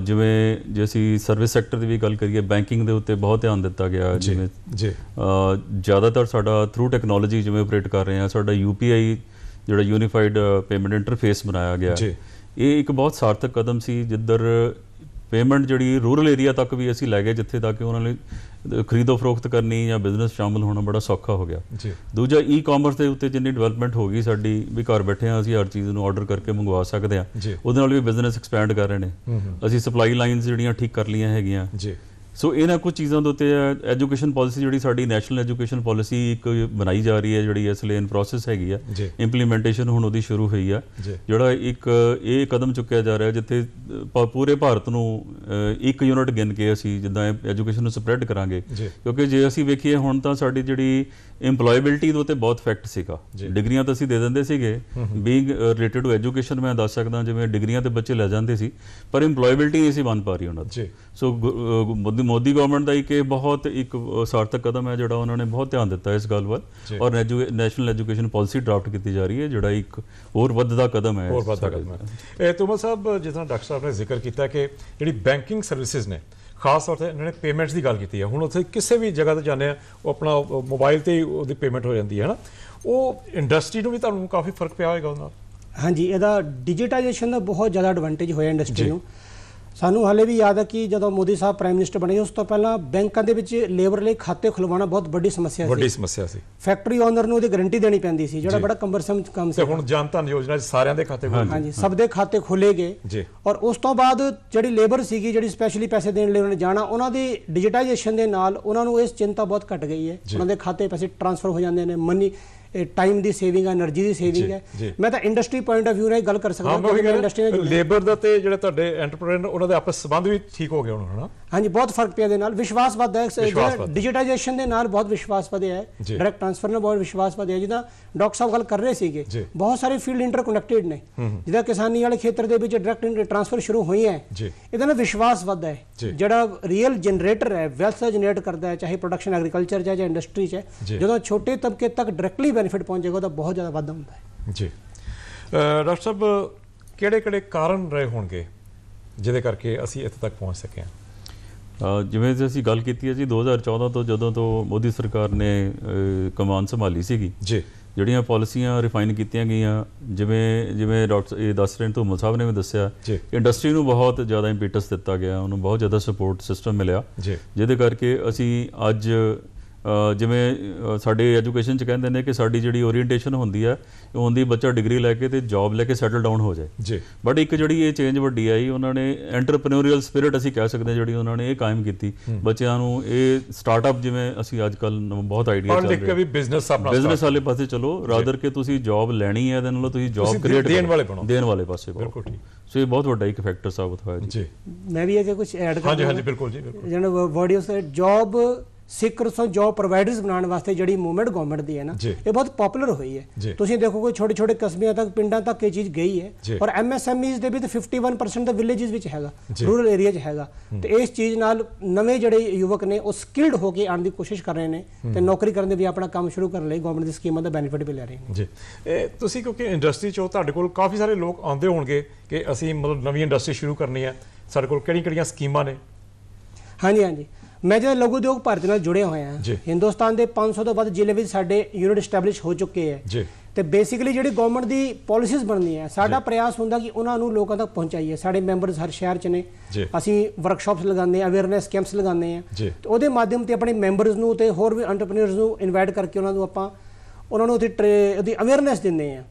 S2: ਜਿਵੇਂ ਜੇ ਅਸੀਂ ਸਰਵਿਸ ਸੈਕਟਰ ਦੀ ਵੀ ਗੱਲ ਕਰੀਏ ਬੈਂਕਿੰਗ ਦੇ ਉੱਤੇ ਬਹੁਤ ਧਿਆਨ ਦਿੱਤਾ ਗਿਆ ਜਿਵੇਂ ਜੀ ਜ਼ਿਆਦਾਤਰ ਸਾਡਾ ਥਰੂ ਟੈਕਨੋਲੋਜੀ ਜਿਵੇਂ ਆਪਰੇਟ ਕਰ ਰਹੇ ਆ ਸਾਡਾ ਯੂਪੀਆਈ ਜਿਹੜਾ ਯੂਨੀਫਾਈਡ ਪੇਮੈਂਟ ਇੰਟਰਫੇਸ ਬਣਾਇਆ ਗਿਆ ਜੀ ਇਹ ਇੱਕ ਬਹੁਤ ਸਾਰਥਕ ਕਦਮ ਸੀ ਜਿੱਦਰ ਪੇਮੈਂਟ ਜਿਹੜੀ ਰੂਰਲ ਏਰੀਆ ਤੱਕ ਵੀ ਅਸੀਂ ਲੈ ਗਏ ਜਿੱਥੇ ਤੱਕ ਉਹਨਾਂ ਲਈ ਖਰੀਦੋ ਫਰੋਖਤ ਕਰਨੀ ਜਾਂ ਬਿਜ਼ਨਸ ਸ਼ਾਮਲ ਹੋਣਾ ਬੜਾ ਸੌਖਾ ਹੋ ਗਿਆ ਜੀ ਦੂਜਾ ਈ-ਕਾਮਰਸ ਦੇ ਉੱਤੇ ਜਿੰਨੀ ਡਿਵੈਲਪਮੈਂਟ ਹੋ ਗਈ ਸਾਡੀ ਵੀ ਘਰ ਬੈਠੇ ਆ ਅਸੀਂ ਹਰ ਚੀਜ਼ ਨੂੰ ਆਰਡਰ ਕਰਕੇ ਮੰਗਵਾ ਸਕਦੇ ਆ ਉਹਦੇ ਨਾਲ ਵੀ ਬਿਜ਼ਨਸ ਐਕਸਪੈਂਡ ਕਰ ਰਹੇ ਨੇ ਅਸੀਂ ਸਪਲਾਈ ਲਾਈਨਸ ਜਿਹੜੀਆਂ ਠੀਕ ਕਰ ਲਈਆਂ ਹੈਗੀਆਂ ਜੀ ਸੋ ਇਹਨਾਂ ਕੁਝ ਚੀਜ਼ਾਂ ਦੇ ਉੱਤੇ ਐਜੂਕੇਸ਼ਨ ਪਾਲਿਸੀ ਜਿਹੜੀ ਸਾਡੀ ਨੈਸ਼ਨਲ ਐਜੂਕੇਸ਼ਨ ਪਾਲਿਸੀ ਇੱਕ ਬਣਾਈ ਜਾ ਰਹੀ ਹੈ ਜਿਹੜੀ ਇਸ ਲਈ ਇਨ ਪ੍ਰੋਸੈਸ ਹੈਗੀ ਆ ਇੰਪਲੀਮੈਂਟੇਸ਼ਨ ਹੁਣ ਉਹਦੀ ਸ਼ੁਰੂ ਹੋਈ ਆ ਜਿਹੜਾ ਇੱਕ ਇਹ ਕਦਮ ਚੁੱਕਿਆ ਜਾ ਰਿਹਾ ਜਿੱਥੇ ਪੂਰੇ ਭਾਰਤ ਨੂੰ ਇੱਕ ਯੂਨਿਟ ਗਿਣ ਕੇ ਅਸੀਂ ਜਿੱਦਾਂ ਐਜੂਕੇਸ਼ਨ ਨੂੰ ਸਪਰੈਡ ਕਰਾਂਗੇ ਕਿਉਂਕਿ ਜੇ ਅਸੀਂ ਵੇਖੀਏ ਹੁਣ ਤਾਂ ਸਾਡੀ ਜਿਹੜੀ ਇੰਪਲੋਇਬਿਲਟੀ ਦੇ ਉੱਤੇ ਬਹੁਤ ਫੈਕਟ ਸੀਗਾ ਡਿਗਰੀਆਂ ਤਾਂ ਅਸੀਂ ਦੇ ਦਿੰਦੇ ਸੀਗੇ ਬੀਇੰਗ ਰਿਲੇਟਡ ਟੂ ਐਜੂਕੇਸ਼ਨ ਮੈਂ ਦੱਸ ਸਕਦਾ ਜਿਵੇਂ ਡਿਗਰੀਆਂ ਤੇ ਬੱਚੇ ਲੈ ਜਾਂਦੇ ਸੀ ਪਰ ਇੰਪਲੋਇਬਿਲਟੀ ਨਹੀਂ ਸੀ ਬਣ ਪਾ ਰਹੀ ਉਹਨਾਂ ਦੀ ਸੋ ਮੋਦੀ ਗਵਰਨਮੈਂਟ ਦਾ ਇੱਕ ਇਹ ਬਹੁਤ ਇੱਕ ਸਾਰਥਕ ਕਦਮ ਹੈ ਜਿਹੜਾ ਉਹਨਾਂ ਨੇ ਬਹੁਤ ਧਿਆਨ ਦਿੱਤਾ ਇਸ ਗੱਲ ਵੱਲ ਔਰ ਨੈਸ਼ਨਲ ਐਜੂਕੇਸ਼ਨ ਪਾਲਿਸੀ ਡਰਾਫਟ ਕੀਤੀ ਜਾ ਰਹੀ ਹੈ ਜਿਹੜਾ ਇੱਕ ਹੋਰ ਵੱਧਦਾ ਕਦਮ ਹੈ ਹੋਰ ਵੱਧਦਾ ਕਦਮ
S1: ਹੈ ਇਹ ਤੁਮਾ ਸਾਹਿਬ ਜਿਦਾਂ ਡਾਕਟਰ ਸਾਹਿਬ ਨੇ ਜ਼ਿਕਰ ਕੀਤਾ ਕਿ ਜਿਹੜੀ ਬੈਂਕਿੰਗ ਸਰਵਿਸਿਜ਼ ਨੇ ਖਾਸ ਤੌਰ ਤੇ ਇਹਨਾਂ ਨੇ ਪੇਮੈਂਟਸ ਦੀ ਗੱਲ ਕੀਤੀ ਹੈ ਹੁਣ ਉੱਥੇ ਕਿਸੇ ਵੀ ਜਗ੍ਹਾ ਤੇ ਜਾਂਦੇ ਆ ਉਹ ਆਪਣਾ ਮੋਬਾਈਲ ਤੇ ਹੀ ਉਹਦੀ ਪੇਮੈਂਟ ਹੋ ਜਾਂਦੀ ਹੈ ਹਨਾ ਉਹ ਇੰਡਸਟਰੀ ਨੂੰ ਵੀ ਤੁਹਾਨੂੰ ਕਾਫੀ ਫਰਕ ਪਿਆ ਹੋਏਗਾ ਉਹਨਾਂ ਨਾਲ
S3: ਹਾਂਜੀ ਇਹਦਾ ਡਿਜੀਟਾਈਜੇਸ਼ਨ ਦਾ ਬਹੁਤ ਜ਼ਿਆਦਾ ਐਡਵਾਂਟੇਜ ਹੋਇਆ ਇੰਡਸਟਰੀ ਨੂੰ ਸਾਨੂੰ ਹਲੇ ਵੀ ਯਾਦ ਹੈ ਕਿ ਜਦੋਂ ਮੋਦੀ ਸਾਹਿਬ ਪ੍ਰਾਈਮ ਮਿਨਿਸਟਰ ਬਣੇ ਉਸ ਤੋਂ ਪਹਿਲਾਂ ਬੈਂਕਾਂ ਦੇ ਵਿੱਚ ਲੇਬਰ ਲਈ ਖਾਤੇ ਖੁਲਵਾਉਣਾ ਬਹੁਤ ਵੱਡੀ ਸਮੱਸਿਆ ਸੀ ਵੱਡੀ ਸਮੱਸਿਆ ਸੀ ਫੈਕਟਰੀ ਓਨਰ ਨੂੰ ਉਹਦੀ ਗਾਰੰਟੀ ਦੇਣੀ ਪੈਂਦੀ ਸੀ ਜਿਹੜਾ ਬੜਾ ਕੰਬਰਸਮ ਕੰਮ ਸੀ ਤੇ ਹੁਣ
S1: ਜਨਤਨ ਯੋਜਨਾ 'ਚ ਸਾਰਿਆਂ ਦੇ ਖਾਤੇ ਖੁੱਲ੍ਹ ਹਾਂਜੀ ਸਭ
S3: ਦੇ ਖਾਤੇ ਖੁੱਲੇ ਗਏ ਔਰ ਉਸ ਤੋਂ ਬਾਅਦ ਜਿਹੜੀ ਲੇਬਰ ਸੀਗੀ ਜਿਹੜੀ ਸਪੈਸ਼ਲੀ ਪੈਸੇ ਦੇਣ ਲਈ ਉਹਨਾਂ ਨੇ ਜਾਣਾ ਉਹਨਾਂ ਦੀ ਡਿਜੀਟਾਈਜੇਸ਼ਨ ਦੇ ਨਾਲ ਉਹਨਾਂ ਨੂੰ ਇਸ ਚਿੰਤਾ ਬਹੁਤ ਘਟ ਗਈ ਹੈ ਉਹਨਾਂ ਦੇ ਖਾਤੇ ਪੈਸੇ ਟ੍ਰਾਂਸਫਰ ਹੋ ਜਾਂਦੇ ਨੇ ਮਨੀ ਟਾਈਮ ਦੀ ਸੇਵਿੰਗ ਹੈ એનર્ਜੀ ਦੀ ਸੇਵਿੰਗ ਹੈ ਮੈਂ ਤਾਂ ਇੰਡਸਟਰੀ ਪੁਆਇੰਟ ਆਫ View ਨਾਲ ਗੱਲ ਕਰ ਸਕਦਾ ਕਿਉਂਕਿ ਮੈਂ ਇੰਡਸਟਰੀ ਨਾਲ
S1: ਲੇਬਰ ਦਾ ਤੇ ਜਿਹੜੇ ਤੁਹਾਡੇ ਐਂਟਰਪ੍ਰੀਨਰ ਉਹਨਾਂ ਦੇ ਆਪਸ ਸਬੰਧ ਵੀ ਠੀਕ ਹੋ ਗਏ ਹੁਣ ਹਨਾ
S3: ਹਾਂਜੀ ਬਹੁਤ ਫਰਕ ਪਿਆ ਦੇ ਨਾਲ ਵਿਸ਼ਵਾਸ ਵਧਦਾ ਹੈ ਡਿਜੀਟਾਈਜੇਸ਼ਨ ਦੇ ਨਾਲ ਬਹੁਤ ਵਿਸ਼ਵਾਸ ਵਧਿਆ ਹੈ ਡਾਇਰੈਕਟ ਟ੍ਰਾਂਸਫਰ ਨਾਲ ਬਹੁਤ ਵਿਸ਼ਵਾਸ ਵਧਿਆ ਜਿਹਦਾ ਡਾਕਟਰ ਸਾਹਿਬ ਗੱਲ ਕਰ ਰਹੇ ਸੀਗੇ ਬਹੁਤ ਸਾਰੇ ਫੀਲਡ ਇੰਟਰਕਨੈਕਟਡ ਨੇ ਜਿਹਦਾ ਕਿਸਾਨੀ ਵਾਲੇ ਖੇਤਰ ਦੇ ਵਿੱਚ ਡਾਇਰੈਕਟ ਟ੍ਰਾਂਸਫਰ ਸ਼ੁਰੂ ਹੋਈ ਹੈ ਇਹਦਾ ਨਾਲ ਵਿਸ਼ਵਾਸ ਵਧਦਾ ਹੈ ਜਿਹੜਾ ਰੀਅਲ ਜਨਰੇਟਰ ਹੈ ਵੈਲਥ ਜਨਰੇਟ ਕਰਦਾ ਹੈ ਚਾਹੇ ਪ੍ਰੋਡਕਸ਼ਨ ਐਗਰੀਕਲਚਰ ਜਾਂ ਇੰਡਸਟਰੀ ਚਾਹੇ ਜਦੋਂ ਛੋਟੇ ਤਬਕੇ ਤੱਕ ਡਾਇਰੈਕਟਲੀ ਬੈਨੀਫਿਟ ਪਹੁੰਚੇਗਾ ਉਹਦਾ ਬਹੁਤ ਜ਼ਿਆਦਾ ਵਾਧਾ ਹੁੰਦਾ
S1: ਹੈ ਜੀ ਡਾਕਟਰ ਸਾਹਿਬ ਕਿਹੜੇ ਕਿਹੜੇ ਕਾਰਨ ਰਹੇ ਹੋਣਗੇ ਜਿਹਦੇ ਕਰਕੇ ਅਸੀਂ ਇੱਥੇ ਤੱਕ ਪਹੁੰਚ ਸਕੇ ਹਾਂ
S2: ਜਿਵੇਂ ਜੇ ਅਸੀਂ ਗੱਲ ਕੀਤੀ ਹੈ ਜੀ 2014 ਤੋਂ ਜਦੋਂ ਤੋਂ ਮੋਦੀ ਸਰਕਾਰ ਨੇ ਕਮਾਨ ਸੰਭਾਲੀ ਸੀਗੀ ਜੀ ਜਿਹੜੀਆਂ ਪਾਲਿਸੀਆਂ ਰਿਫਾਈਨ ਕੀਤੀਆਂ ਗਈਆਂ ਜਿਵੇਂ ਜਿਵੇਂ ਡਾਕਟਰ ਇਹ ਦੱਸ ਰਹੇ ਧੂਮਲ ਸਾਹਿਬ ਨੇ ਵੀ ਦੱਸਿਆ ਇੰਡਸਟਰੀ ਨੂੰ ਬਹੁਤ ਜ਼ਿਆਦਾ ਇੰਪੀਟਸ ਦਿੱਤਾ ਗਿਆ ਉਹਨੂੰ ਬਹੁਤ ਜ਼ਿਆਦਾ ਸਪੋਰਟ ਸਿਸਟਮ ਮਿਲਿਆ ਜਿਹਦੇ ਕਰਕੇ ਅਸੀਂ ਅੱਜ ਜਿਵੇਂ ਸਾਡੇ ਐਜੂਕੇਸ਼ਨ ਚ ਕਹਿੰਦੇ ਨੇ ਕਿ ਸਾਡੀ ਜਿਹੜੀ ਓਰੀਐਂਟੇਸ਼ਨ ਹੁੰਦੀ ਆ ਦੀ ਬੱਚਾ ਡਿਗਰੀ ਲੈ ਕੇ ਤੇ ਜੌਬ ਲੈ ਕੇ ਸੈਟਲ ਡਾਊਨ ਹੋ ਜਾਏ ਜੀ ਬਟ ਇੱਕ ਜਿਹੜੀ ਇਹ ਚੇਂਜ ਵੱਡੀ ਆਈ ਉਹਨਾਂ ਨੇ ਐਂਟਰਪ੍ਰੀਨਿਓਰੀਅਲ ਸਪਿਰਿਟ ਅਸੀਂ ਕਹਿ ਸਕਦੇ ਹਾਂ ਜਿਹੜੀ ਉਹਨਾਂ ਨੇ ਇਹ ਕਾਇਮ ਕੀਤੀ ਬੱਚਿਆਂ ਨੂੰ ਇਹ ਸਟਾਰਟਅਪ ਜਿਵੇਂ ਅਸੀਂ ਅੱਜ ਕੱਲ ਬਹੁਤ ਆਈਡੀਆ ਚੱਲ ਰਿਹਾ ਹੈ ਵੀ ਬਿਜ਼ਨਸ ਆਪਣਾ ਬਿਜ਼ਨਸ ਵਾਲੇ ਪਾਸੇ ਚਲੋ ਰਾਦਰ ਕਿ ਤੁਸੀਂ ਜੌਬ ਲੈਣੀ ਹੈ ਇਹਦੇ ਨਾਲੋਂ ਤੁਸੀਂ ਜੌਬ ਕ੍ਰੀਏਟ ਦੇਣ ਵਾਲੇ ਬਣੋ ਦੇਣ ਵਾਲੇ ਪਾਸੇ ਬਿਲਕੁਲ ਠੀਕ ਸੋ ਇਹ ਬਹੁਤ ਵੱਡਾ ਇੱਕ ਫੈਕਟਰ ਸਾਬਤ ਹੋਇਆ ਜੀ
S3: ਮੈਂ ਵੀ ਇਹ ਕੁਝ ਐਡ ਕਰ ਹਾਂਜੀ ਹਾਂਜੀ ਬਿਲਕੁਲ ਜੀ ਬਿਲਕੁਲ ਜਿਹਨਾਂ ਵਰਡ ਯੂਸ ਜੌਬ ਸਿੱਖ ਤੋਂ ਜੋ ਪ੍ਰੋਵਾਈਡਰਸ ਬਣਾਉਣ ਵਾਸਤੇ ਜਿਹੜੀ ਮੂਵਮੈਂਟ ਗਵਰਨਮੈਂਟ ਦੀ ਹੈ ਨਾ ਇਹ ਬਹੁਤ ਪਪੂਲਰ ਹੋਈ ਹੈ ਤੁਸੀਂ ਦੇਖੋ ਕੋਈ ਛੋਟੇ ਛੋਟੇ ਕਸਬਿਆਂ ਤੱਕ ਪਿੰਡਾਂ ਤੱਕ ਇਹ ਚੀਜ਼ ਗਈ ਹੈ ਔਰ ਐਮਐਸਐਮਈਜ਼ ਦੇ ਵੀ ਤਾਂ 51% ਦਾ ਵਿਲੇजेस ਵਿੱਚ ਹੈਗਾ ਰੂਰਲ ਏਰੀਆ 'ਚ ਹੈਗਾ ਤੇ ਇਸ ਚੀਜ਼ ਨਾਲ ਨਵੇਂ ਜਿਹੜੇ ਯੁਵਕ ਨੇ ਉਹ ਸਕਿਲਡ ਹੋ ਕੇ ਆਉਣ ਦੀ ਕੋਸ਼ਿਸ਼ ਕਰ ਰਹੇ ਨੇ ਤੇ ਨੌਕਰੀ ਕਰਨ ਦੇ ਵੀ ਆਪਣਾ ਕੰਮ ਸ਼ੁਰੂ ਕਰਨ ਲਈ ਗਵਰਨਮੈਂਟ ਦੀ ਸਕੀਮਾਂ ਦਾ ਬੈਨੀਫਿਟ ਵੀ ਲੈ ਰਹੇ
S1: ਨੇ ਜੀ ਇਹ ਤੁਸੀਂ ਕਿਉਂਕਿ ਇੰਡਸਟਰੀ 'ਚੋਂ ਤੁਹਾਡੇ ਕੋਲ ਕਾਫੀ ਸਾਰੇ ਲੋਕ ਆਉਂਦੇ ਹੋਣਗੇ ਕਿ ਅਸੀਂ ਮਤਲਬ ਨਵੀਂ ਇੰਡਸਟਰੀ ਸ਼ੁਰੂ ਕਰਨੀ ਹੈ ਸਾਡੇ ਕੋਲ ਕਿਹੜੀਆਂ-ਕਿਹੜੀਆਂ ਸਕੀਮਾਂ ਨੇ
S3: ਹਾਂਜੀ ਹਾਂਜੀ ਮੈਂ ਜਿਹੜਾ ਲਘੂ ਉਦਯੋਗ ਭਾਰਤ ਨਾਲ ਜੁੜਿਆ ਹੋਇਆ ਹਾਂ ਹਿੰਦੁਸਤਾਨ ਦੇ 500 ਤੋਂ ਵੱਧ ਜ਼ਿਲ੍ਹੇ ਵਿੱਚ ਸਾਡੇ ਯੂਨਿਟ ਸਟੈਬਲਿਸ਼ ਹੋ ਚੁੱਕੇ ਆ ਤੇ ਬੇਸਿਕਲੀ ਜਿਹੜੀ ਗਵਰਨਮੈਂਟ ਦੀ ਪਾਲਿਸੀਜ਼ ਬਣਨੀ ਆ ਸਾਡਾ ਪ੍ਰਯਾਸ ਹੁੰਦਾ ਕਿ ਉਹਨਾਂ ਨੂੰ ਲੋਕਾਂ ਤੱਕ ਪਹੁੰਚਾਈਏ ਸਾਡੇ ਮੈਂਬਰਸ ਹਰ ਸ਼ਹਿਰ 'ਚ ਨੇ ਅਸੀਂ ਵਰਕਸ਼ਾਪਸ ਲਗਾਉਂਦੇ ਆ ਅਵੇਅਰਨੈਸ ਕੈਂਪਸ ਲਗਾਉਂਦੇ ਆ ਤੇ ਉਹਦੇ ਮਾਧਿਅਮ ਤੇ ਆਪਣੇ ਮੈਂਬਰਸ ਨੂੰ ਤੇ ਹੋਰ ਵੀ ਐਂਟਰਪ੍ਰੀਨਰਸ ਨੂੰ ਇਨਵਾਈਟ ਕਰਕੇ ਉਹਨਾਂ ਨੂੰ ਆਪਾਂ ਉਹਨਾਂ ਨੂੰ ਉਹਦੀ ਅਵੇਅਰਨੈਸ ਦਿੰਦੇ ਆ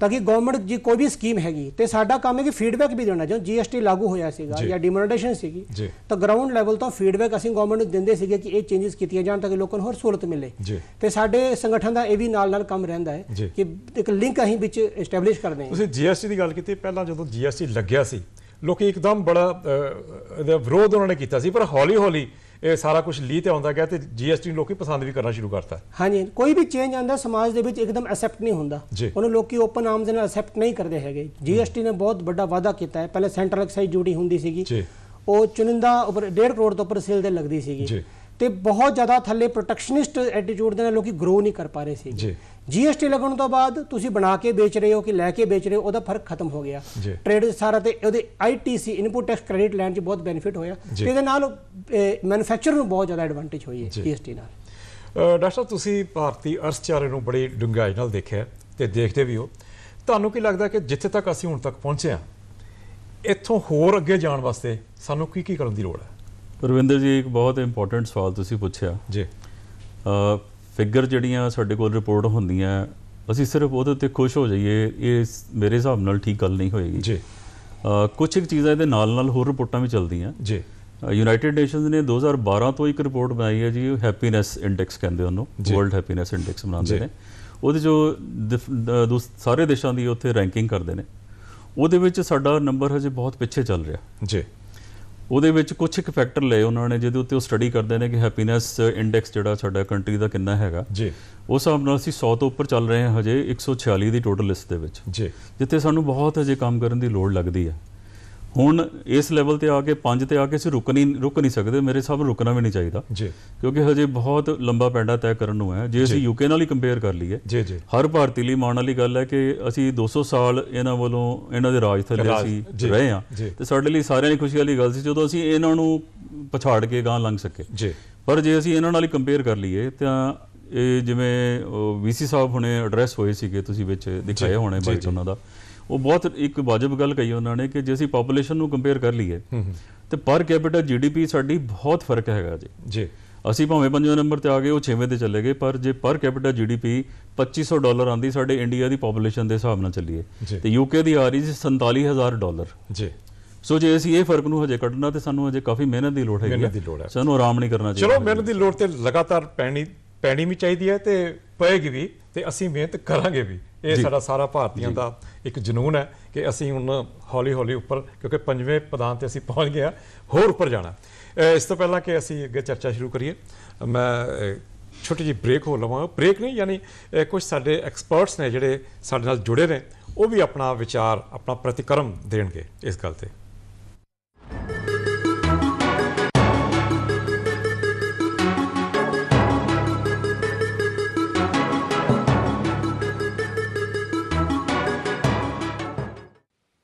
S3: ਤਾਂ ਕਿ ਗਵਰਨਮੈਂਟ ਜੀ ਕੋਈ ਵੀ ਸਕੀਮ ਹੈਗੀ ਤੇ ਸਾਡਾ ਕੰਮ ਹੈ ਕਿ ਫੀਡਬੈਕ ਵੀ ਦੇਣਾ ਜਦੋਂ ਜੀਐਸਟੀ ਲਾਗੂ ਹੋਇਆ ਸੀਗਾ ਜਾਂ ਡਿਮੋਨੇਟੇਸ਼ਨ ਸੀਗੀ ਤਾਂ ਗਰਾਊਂਡ ਲੈਵਲ ਤੋਂ ਫੀਡਬੈਕ ਅਸੀਂ ਗਵਰਨਮੈਂਟ ਨੂੰ ਦਿੰਦੇ ਸੀਗੇ ਕਿ ਇਹ ਚੇਂਜਸ ਕੀਤੀਆਂ ਜਾਣ ਤਾਂ ਕਿ ਲੋਕਾਂ ਨੂੰ ਹੋਰ ਸਹੂਲਤ ਮਿਲੇ ਤੇ ਸਾਡੇ ਸੰਗਠਨ ਦਾ ਇਹ ਵੀ ਨਾਲ ਨਾਲ ਕੰਮ ਰਹਿੰਦਾ ਹੈ ਕਿ ਇੱਕ ਲਿੰਕ ਅਸੀਂ ਵਿੱਚ ਐਸਟੈਬਲਿਸ਼ ਕਰਦੇ ਹਾਂ ਤੁਸੀਂ
S1: ਜੀਐਸਟੀ ਦੀ ਗੱਲ ਕੀਤੀ ਪਹਿਲਾਂ ਜਦੋਂ ਜੀਐਸਟੀ ਲੱਗਿਆ ਸੀ ਲੋਕੀ ਇੱਕਦਮ ਬੜਾ ਵਿਰੋਧ ਉਹਨਾਂ ਨੇ ਕੀਤਾ ਸੀ ਪਰ ਹੌਲੀ ਹੌਲੀ ਇਹ ਸਾਰਾ ਕੁਝ ਲੀ ਤੇ ਆਉਂਦਾ ਗਿਆ ਤੇ ਜੀਐਸਟੀ ਲੋਕੀ ਪਸੰਦ ਵੀ ਕਰਨਾ ਸ਼ੁਰੂ ਕਰਤਾ
S3: ਹਾਂਜੀ ਕੋਈ ਵੀ ਚੇਂਜ ਆਂਦਾ ਸਮਾਜ ਦੇ ਵਿੱਚ ਇੱਕਦਮ ਐਕਸੈਪਟ ਨਹੀਂ ਹੁੰਦਾ ਉਹਨੂੰ ਲੋਕੀ ਓਪਨ ਆਰਮਸ ਨਾਲ ਐਕਸੈਪਟ ਨਹੀਂ ਕਰਦੇ ਹੈਗੇ ਜੀਐਸਟੀ ਨੇ ਬਹੁਤ ਵੱਡਾ ਵਾਅਦਾ ਕੀਤਾ ਹੈ ਪਹਿਲੇ ਸੈਂਟਰਲ ਐਕਸਾਈਜ਼ ਡਿਊਟੀ ਹੁੰਦੀ ਸੀਗੀ ਉਹ ਚੁਣਿੰਦਾ ਉੱਪਰ 1.5 ਕਰੋੜ ਤੋਂ ਉੱਪਰ ਸੇਲ ਤੇ ਲੱਗਦੀ ਸੀਗੀ ਜੀ ਤੇ ਬਹੁਤ ਜ਼ਿਆਦਾ ਥੱਲੇ ਪ੍ਰੋਟੈਕਸ਼ਨਿਸਟ ਐਟੀਟਿਊਡ ਦੇ ਨਾਲ ਲੋਕੀ ਗਰੋ ਨਹੀਂ ਕਰ ਪਾ ਰਹੇ ਸੀ ਜੀ ਜੀਐਸਟੀ ਲੱਗਣ ਤੋਂ ਬਾਅਦ ਤੁਸੀਂ ਬਣਾ ਕੇ ਵੇਚ ਰਹੇ ਹੋ ਕਿ ਲੈ ਕੇ ਵੇਚ ਰਹੇ ਹੋ ਉਹਦਾ ਫਰਕ ਖਤਮ ਹੋ ਗਿਆ ਟ੍ਰੇਡ ਸਾਰਾ ਤੇ ਉਹਦੇ ਆਈਟੀਸੀ ਇਨਪੁਟ ਟੈਕਸ ਕ੍ਰੈਡਿਟ ਲੈਣ 'ਚ ਬਹੁਤ ਬੈਨੀਫਿਟ ਹੋਇਆ ਤੇ ਇਹਦੇ ਨਾਲ ਮੈਨੂਫੈਕਚਰ ਨੂੰ ਬਹੁਤ ਜ਼ਿਆਦਾ ਐਡਵਾਂਟੇਜ ਹੋਈ ਹੈ ਜੀਐਸਟੀ
S1: ਨਾਲ ਡਾਕਟਰ ਸਾਹਿਬ ਤੁਸੀਂ ਭਾਰਤੀ ਅਰਥਚਾਰੇ ਨੂੰ ਬੜੀ ਡੂੰਘਾਈ ਨਾਲ ਦੇਖਿਆ ਤੇ ਦੇਖਦੇ ਵੀ ਹੋ ਤੁਹਾਨੂੰ ਕੀ ਲੱਗਦਾ ਕਿ ਜਿੱਥੇ ਤੱਕ ਅਸੀਂ ਹੁਣ ਤੱਕ ਪਹੁੰਚੇ ਆ ਇੱਥੋਂ ਹੋਰ ਅੱਗੇ ਜਾਣ ਵਾਸਤੇ ਸਾਨੂੰ ਕੀ ਕੀ ਕਰਨ ਦੀ ਲੋੜ ਹੈ ਰਵਿੰਦਰ
S2: ਜੀ ਇੱਕ ਬਹੁਤ ਇੰਪੋਰਟੈਂਟ ਸਵਾਲ ਤੁਸੀਂ ਪੁੱਛਿਆ ਜੀ ਅ ਫਿਗਰ ਜਿਹੜੀਆਂ ਸਾਡੇ ਕੋਲ ਰਿਪੋਰਟ ਹੁੰਦੀਆਂ ਅਸੀਂ ਸਿਰਫ ਉਹਦੇ ਉੱਤੇ ਖੁਸ਼ ਹੋ ਜਾਈਏ ਇਹ ਮੇਰੇ ਹਿਸਾਬ ਨਾਲ ਠੀਕ ਗੱਲ ਨਹੀਂ ਹੋਏਗੀ ਜੀ ਕੁਝ ਇੱਕ ਚੀਜ਼ਾਂ ਇਹਦੇ ਨਾਲ ਨਾਲ ਹੋਰ ਰਿਪੋਰਟਾਂ ਵੀ ਚੱਲਦੀਆਂ ਜੀ ਯੂਨਾਈਟਿਡ ਨੇਸ਼ਨਸ ਨੇ 2012 ਤੋਂ ਇੱਕ ਰਿਪੋਰਟ ਬਣਾਈ ਹੈ ਜੀ ਹੈਪੀਨੈਸ ਇੰਡੈਕਸ ਕਹਿੰਦੇ ਉਹਨੂੰ ਵਰਲਡ ਹੈਪੀਨੈਸ ਇੰਡੈਕਸ ਬਣਾਉਂਦੇ ਨੇ ਉਹਦੇ ਜੋ ਸਾਰੇ ਦੇਸ਼ਾਂ ਦੀ ਉੱਥੇ ਰੈਂਕਿੰਗ ਕਰਦੇ ਨੇ ਉਹਦੇ ਵਿੱਚ ਸਾਡਾ ਨੰਬਰ ਹਜੇ ਬਹੁਤ ਪਿੱਛੇ ਚੱਲ ਰਿਹਾ ਜੀ ਉਹਦੇ ਵਿੱਚ ਕੁਝ ਇੱਕ ਫੈਕਟਰ ਲਏ ਉਹਨਾਂ ਨੇ ਜਿਹਦੇ ਉੱਤੇ ਉਹ ਸਟੱਡੀ ਕਰਦੇ ਨੇ ਕਿ ਹੈਪੀਨੈਸ ਇੰਡੈਕਸ ਜਿਹੜਾ ਸਾਡਾ ਕੰਟਰੀ ਦਾ ਕਿੰਨਾ ਹੈਗਾ ਜੀ ਉਸ ਹਿਸਾਬ ਨਾਲ ਅਸੀਂ 100 ਤੋਂ ਉੱਪਰ ਚੱਲ ਰਹੇ ਹਾਂ ਹਜੇ 146 ਦੀ ਟੋਟਲ ਲਿਸਟ ਦੇ ਵਿੱਚ ਜੀ ਜਿੱਥੇ ਸਾਨੂੰ ਬਹੁਤ ਹਜੇ ਕੰਮ ਕਰਨ ਦੀ ਲੋੜ ਲੱਗਦੀ ਹੈ ਹੁਣ ਇਸ ਲੈਵਲ ਤੇ ਆ ਕੇ 5 ਤੇ ਆ ਕੇ ਅਸੀਂ ਰੁਕ ਨਹੀਂ ਰੁਕ ਨਹੀਂ ਸਕਦੇ ਮੇਰੇ ਹਿਸਾਬ ਰੁਕਣਾ ਵੀ ਨਹੀਂ ਚਾਹੀਦਾ ਜੀ ਕਿਉਂਕਿ ਹਜੇ ਬਹੁਤ ਲੰਬਾ ਪੈਂਡਾ ਤੈਅ ਕਰਨ ਨੂੰ ਹੈ ਜੇ ਅਸੀਂ ਯੂਕੇ ਨਾਲ ਹੀ ਕੰਪੇਅਰ ਕਰ ਲਈਏ ਜੀ ਜੀ ਹਰ ਭਾਰਤੀ ਲਈ ਮਾਣ ਵਾਲੀ ਗੱਲ ਹੈ ਕਿ ਅਸੀਂ 200 ਸਾਲ ਇਹਨਾਂ ਵੱਲੋਂ ਇਹਨਾਂ ਦੇ ਰਾਜ ਥੱਲੇ ਅਸੀਂ ਰਹੇ ਹਾਂ ਤੇ ਸਾਡੇ ਲਈ ਸਾਰਿਆਂ ਲਈ ਖੁਸ਼ੀ ਵਾਲੀ ਗੱਲ ਸੀ ਜਦੋਂ ਅਸੀਂ ਇਹਨਾਂ ਨੂੰ ਪਛਾੜ ਕੇ ਗਾਂ ਲੰਘ ਸਕੇ ਜੀ ਪਰ ਜੇ ਅਸੀਂ ਇਹਨਾਂ ਨਾਲ ਹੀ ਕੰਪੇਅਰ ਕਰ ਲਈਏ ਤਾਂ ਇਹ ਜਿਵੇਂ ਵੀਸੀ ਸਾਹਿਬ ਹੁਣੇ ਐਡਰੈਸ ਹੋਏ ਸੀਗੇ ਤੁਸੀਂ ਵਿੱਚ ਦਿਖਾਏ ਹੋਣੇ ਬਾਈਟ ਉਹਨਾਂ ਦਾ ਉਹ ਬਹੁਤ ਇੱਕ ਵਾਜਬ ਗੱਲ ਕਹੀ ਉਹਨਾਂ ਨੇ ਕਿ ਜੇ ਅਸੀਂ ਪੋਪੂਲੇਸ਼ਨ ਨੂੰ ਕੰਪੇਅਰ ਕਰ ਲਈਏ ਤੇ ਪਰ ਕੈਪੀਟਲ ਜੀਡੀਪੀ ਸਾਡੀ ਬਹੁਤ ਫਰਕ ਹੈਗਾ ਜੀ ਜੀ ਅਸੀਂ ਭਾਵੇਂ ਪੰਜਵੇਂ ਨੰਬਰ ਤੇ ਆ ਗਏ ਉਹ 6ਵੇਂ ਤੇ ਚਲੇ ਗਏ ਪਰ ਜੇ ਪਰ ਕੈਪੀਟਲ ਜੀਡੀਪੀ 2500 ਡਾਲਰ ਆਂਦੀ ਸਾਡੇ ਇੰਡੀਆ ਦੀ ਪੋਪੂਲੇਸ਼ਨ ਦੇ ਹਿਸਾਬ ਨਾਲ ਚੱਲੀਏ ਤੇ ਯੂਕੇ ਦੀ ਆ ਰਹੀ ਜੀ 47000 ਡਾਲਰ ਜੀ ਸੋ ਜੇ ਅਸੀਂ ਇਹ ਫਰਕ ਨੂੰ ਹਜੇ ਕੱਢਣਾ ਤੇ ਸਾਨੂੰ ਹਜੇ ਕਾਫੀ ਮਿਹਨਤ ਦੀ ਲੋੜ ਹੈਗੀ ਸਾਨੂੰ ਆਰਾਮ ਨਹੀਂ ਕਰਨਾ ਚਾਹੀਦਾ ਚਲੋ
S1: ਮਿਹਨਤ ਦੀ ਲੋੜ ਤੇ ਲਗਾਤਾਰ ਪੈਣੀ ਪੈਣੀ ਵੀ ਚਾਹੀਦੀ ਹੈ ਤੇ ਪਏਗੀ ਵੀ ਤੇ ਅਸੀਂ ਮਿਹਨਤ ਕਰਾਂਗੇ ਵੀ ਇਹ ਸਾਡਾ ਸਾਰਾ ਭਾਰਤੀਆਂ ਦਾ ਇੱਕ ਜਨੂਨ ਹੈ ਕਿ ਅਸੀਂ ਹੁਣ ਹੌਲੀ ਹੌਲੀ ਉੱਪਰ ਕਿਉਂਕਿ ਪੰਜਵੇਂ ਪਦਾਂ ਤੇ ਅਸੀਂ ਪਹੁੰਚ ਗਏ ਆ ਹੋਰ ਉੱਪਰ ਜਾਣਾ ਇਸ ਤੋਂ ਪਹਿਲਾਂ ਕਿ ਅਸੀਂ ਅੱਗੇ ਚਰਚਾ ਸ਼ੁਰੂ ਕਰੀਏ ਮੈਂ ਛੋਟੀ ਜੀ ਬ੍ਰੇਕ ਹੋ ਲਵਾਂ ਬ੍ਰੇਕ ਨਹੀਂ ਯਾਨੀ ਕੁਝ ਸਾਡੇ ਐਕਸਪਰਟਸ ਨੇ ਜਿਹੜੇ ਸਾਡੇ ਨਾਲ ਜੁੜੇ ਨੇ ਉਹ ਵੀ ਆਪਣਾ ਵਿਚਾਰ ਆਪਣਾ ਪ੍ਰਤੀਕਰਮ ਦੇਣਗੇ ਇਸ ਗੱਲ ਤੇ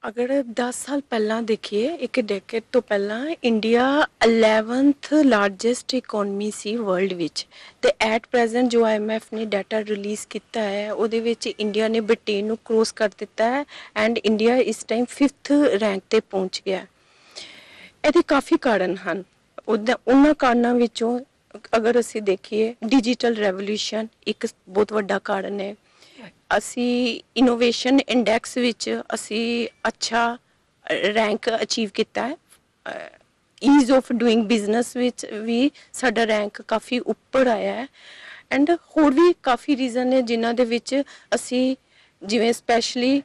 S5: ਅਗਰ 10 ਸਾਲ ਪਹਿਲਾਂ ਦੇਖੀਏ ਇੱਕ ਡੈਕੇਡ ਤੋਂ ਪਹਿਲਾਂ ਇੰਡੀਆ 11th ਲਾਰਜੈਸਟ ਇਕਨੋਮੀ ਸੀ ਵਰਲਡ ਵਿੱਚ ਤੇ ਐਟ ਪ੍ਰੈਜ਼ੈਂਟ ਜੋ IMF ਨੇ ਡਾਟਾ ਰਿਲੀਜ਼ ਕੀਤਾ ਹੈ ਉਹਦੇ ਵਿੱਚ ਇੰਡੀਆ ਨੇ ਬ੍ਰਿਟੇਨ ਨੂੰ ਕ੍ਰੋਸ ਕਰ ਦਿੱਤਾ ਹੈ ਐਂਡ ਇੰਡੀਆ ਇਸ ਟਾਈਮ 5th ਰੈਂਕ ਤੇ ਪਹੁੰਚ ਗਿਆ ਇਹਦੇ ਕਾਫੀ ਕਾਰਨ ਹਨ ਉਹਨਾਂ ਕਾਰਨਾਂ ਵਿੱਚੋਂ ਅਗਰ ਅਸੀਂ ਦੇਖੀਏ ਡਿਜੀਟਲ ਰੈਵੋਲੂਸ਼ਨ ਇੱਕ ਬਹੁਤ ਵੱਡਾ ਕਾਰਨ ਹੈ ਅਸੀਂ ਇਨੋਵੇਸ਼ਨ ਇੰਡੈਕਸ ਵਿੱਚ ਅਸੀਂ ਅੱਛਾ ਰੈਂਕ ਅਚੀਵ ਕੀਤਾ ਹੈ ਈਜ਼ ਆਫ ਡੂਇੰਗ ਬਿਜ਼ਨਸ ਵਿੱਚ ਵੀ ਸਾਡਾ ਰੈਂਕ ਕਾਫੀ ਉੱਪਰ ਆਇਆ ਹੈ ਐਂਡ ਹੋਰ ਵੀ ਕਾਫੀ ਰੀਜ਼ਨ ਨੇ ਜਿਨ੍ਹਾਂ ਦੇ ਵਿੱਚ ਅਸੀਂ ਜਿਵੇਂ ਸਪੈਸ਼ਲੀ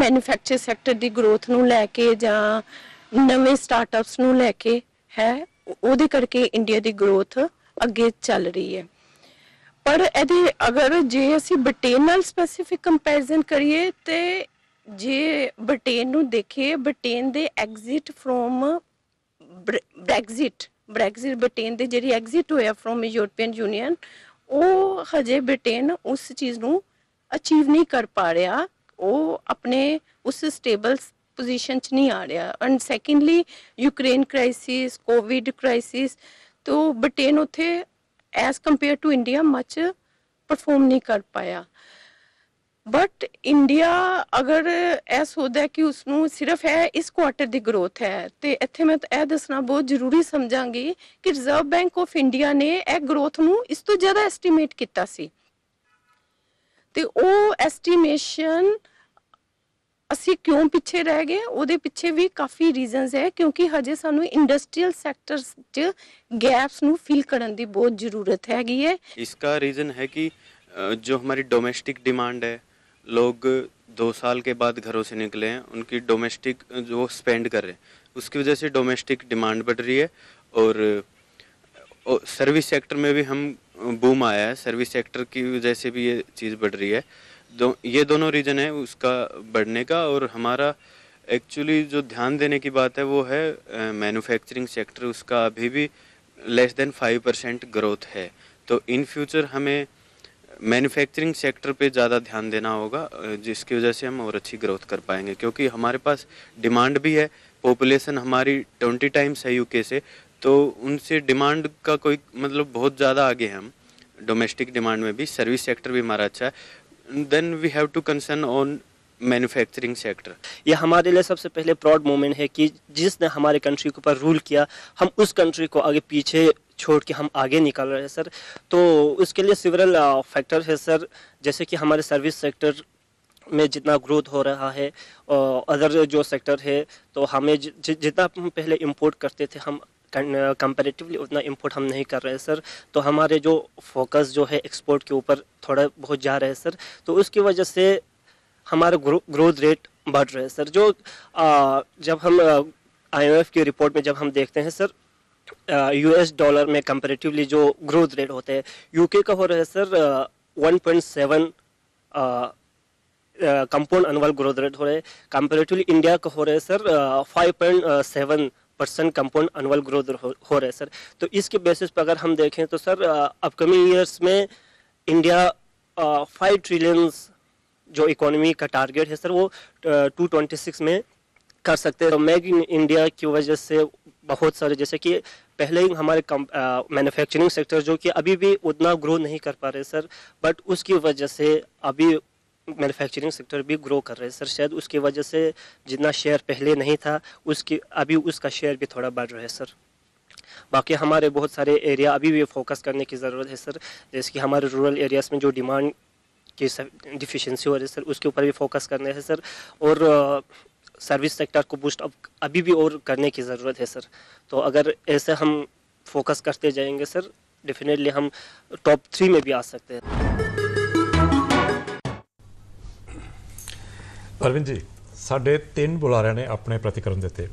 S5: ਮੈਨੂਫੈਕਚਰ ਸੈਕਟਰ ਦੀ ਗਰੋਥ ਨੂੰ ਲੈ ਕੇ ਜਾਂ ਨਵੇਂ ਸਟਾਰਟਅਪਸ ਨੂੰ ਲੈ ਕੇ ਹੈ ਉਹਦੇ ਕਰਕੇ ਇੰਡੀਆ ਦੀ ਗਰੋਥ ਅੱਗੇ ਚੱਲ ਰਹੀ ਹੈ ਪਰ ਇਹਦੇ ਅਗਰ ਜੇ ਅਸੀਂ ਬ੍ਰਿਟੇਨ ਨਾਲ ਸਪੈਸੀਫਿਕ ਕੰਪੈਰੀਜ਼ਨ ਕਰੀਏ ਤੇ ਜੇ ਬ੍ਰਿਟੇਨ ਨੂੰ ਦੇਖੀਏ ਬ੍ਰਿਟੇਨ ਦੇ exit from Brexit Brexit Britain ਦੇ ਜਿਹੜੀ ਐਗਜ਼ਿਟ ਹੋਇਆ ਫਰੋਮ ਯੂਰੋਪੀਅਨ ਯੂਨੀਅਨ ਉਹ ਹਜੇ ਬ੍ਰਿਟੇਨ ਉਸ ਚੀਜ਼ ਨੂੰ ਅਚੀਵ ਨਹੀਂ ਕਰ ਪਾ ਰਿਹਾ ਉਹ ਆਪਣੇ ਉਸ ਸਟੇਬਲ ਪੋਜੀਸ਼ਨ 'ਚ ਨਹੀਂ ਆ ਰਿਹਾ and secondly Ukraine crisis Covid crisis ਤੋਂ ਬ੍ਰਿਟੇਨ ਉਥੇ as compare to India much perform ਨਹੀਂ ਕਰ ਪਾਇਆ ਬਟ ਇੰਡੀਆ ਅਗਰ ਐਸ ਹੋਦਾ ਕਿ ਉਸ ਨੂੰ ਸਿਰਫ ਹੈ ਇਸ ਕੁਆਟਰ ਦੀ ਗਰੋਥ ਹੈ ਤੇ ਇੱਥੇ ਮੈਂ ਇਹ ਦੱਸਣਾ ਬਹੁਤ ਜ਼ਰੂਰੀ ਸਮਝਾਂਗੀ ਕਿ ਰਿਜ਼ਰਵ ਬੈਂਕ ਆਫ ਇੰਡੀਆ ਨੇ ਇਹ ਗਰੋਥ ਨੂੰ ਇਸ ਤੋਂ ਜ਼ਿਆਦਾ ਐਸਟੀਮੇਟ ਕੀਤਾ ਸੀ ਤੇ ਉਹ ਐਸਟੀਮੇਸ਼ਨ ਅਸੀਂ क्यों पिछे रह गए ਉਹਦੇ ਪਿੱਛੇ ਵੀ ਕਾਫੀ ਰੀਜ਼ਨਸ ਹੈ ਕਿਉਂਕਿ ਹਜੇ ਸਾਨੂੰ ਇੰਡਸਟਰੀਅਲ ਸੈਕਟਰਸ 'ਚ ਗੈਪਸ ਨੂੰ ਫਿਲ ਕਰਨ ਦੀ ਬਹੁਤ ਜ਼ਰੂਰਤ इसका रीज़न है कि जो हमारी डोमेस्टिक डिमांड है लोग दो साल के बाद घरों से निकले हैं उनकी डोमेस्टिक जो स्पेंड कर रहे हैं उसकी वजह से डोमेस्टिक डिमांड बढ़ रही है और सर्विस सेक्टर में भी हम बूम आया है सर्विस सेक्टर की वजह से भी ये चीज़ बढ़ रही है दो ये दोनों रीज़न है उसका बढ़ने का और हमारा एक्चुअली जो ध्यान देने की बात है वो है मैन्युफैक्चरिंग सेक्टर उसका अभी भी less than five percent growth है तो इन फ्यूचर हमें मैन्युफैक्चरिंग सेक्टर पे ज़्यादा ध्यान देना होगा जिसकी वजह से हम और अच्छी ग्रोथ कर पाएंगे क्योंकि हमारे पास डिमांड भी है पॉपुलेशन हमारी ट्वेंटी टाइम्स है यूके से तो उनसे डिमांड का कोई मतलब बहुत ज़्यादा आगे है हम डोमेस्टिक डिमांड में भी सर्विस सेक्टर भी हमारा अच्छा है then we have to concern on manufacturing sector
S6: यह हमारे लिए सबसे पहले प्राउड मोमेंट है कि जिसने हमारे कंट्री के ऊपर रूल किया हम उस कंट्री को आगे पीछे छोड़ के हम आगे निकल रहे हैं सर तो उसके लिए सिवरल फैक्टर है सर जैसे कि हमारे सर्विस सेक्टर में जितना ग्रोथ हो रहा है और uh, अदर जो सेक्टर है तो हमें जितना जितना पहले इंपोर्ट करते थे हम कंपेरेटिवली उतना इम्पोर्ट हम नहीं कर रहे हैं सर तो हमारे जो फोकस जो है एक्सपोर्ट के ऊपर थोड़ा बहुत जा रहे हैं सर तो उसकी वजह से हमारा ग्रोथ रेट बढ़ रहा है सर जो आ, जब हम आईएमएफ की रिपोर्ट में जब हम देखते हैं सर यूएस डॉलर में कंपेरेटिवली जो ग्रोथ रेट होते हैं यूके का हो रहा है sir one point seven compound annual growth rate हो रहे हैं कंपेरेटिवली इंडिया का हो रहा है sir five point seven percent compound annual growth हो, हो रहा है सर तो इसके बेसिस पर अगर हम देखें तो सर अपकमिंग ईयर्स में इंडिया फाइव ट्रिलियंस जो इकोनॉमी का टारगेट है सर वो टू ट्वेंटी सिक्स में कर सकते हैं तो मेक इन इंडिया की वजह से बहुत सारे जैसे कि पहले ही हमारे मैन्युफैक्चरिंग सेक्टर जो कि अभी भी उतना ग्रो नहीं कर पा रहे सर बट उसकी वजह से अभी मैन्युफैक्चरिंग सेक्टर भी ग्रो कर रहे हैं सर शायद उसकी वजह से जितना शेयर पहले नहीं था उसकी अभी उसका शेयर भी थोड़ा बढ़ रहा है सर बाकी हमारे बहुत सारे एरिया अभी भी फोकस करने की ज़रूरत है सर जैसे कि हमारे रूरल एरियाज़ में जो डिमांड की डिफिशेंसी हो रही है सर उसके ऊपर भी फोकस करना है सर और सर्विस सेक्टर को बूस्ट अप अभी भी और करने की ज़रूरत है सर तो अगर ऐसे हम फोकस करते जाएंगे सर डेफिनेटली हम टॉप थ्री में भी आ सकते हैं
S1: ਅਰਵਿੰਦ ਜੀ ਸਾਡੇ ਤਿੰਨ ਬੁਲਾਰਿਆਂ ਨੇ ਆਪਣੇ ਪ੍ਰਤੀਕਰਮ ਦਿੱਤੇ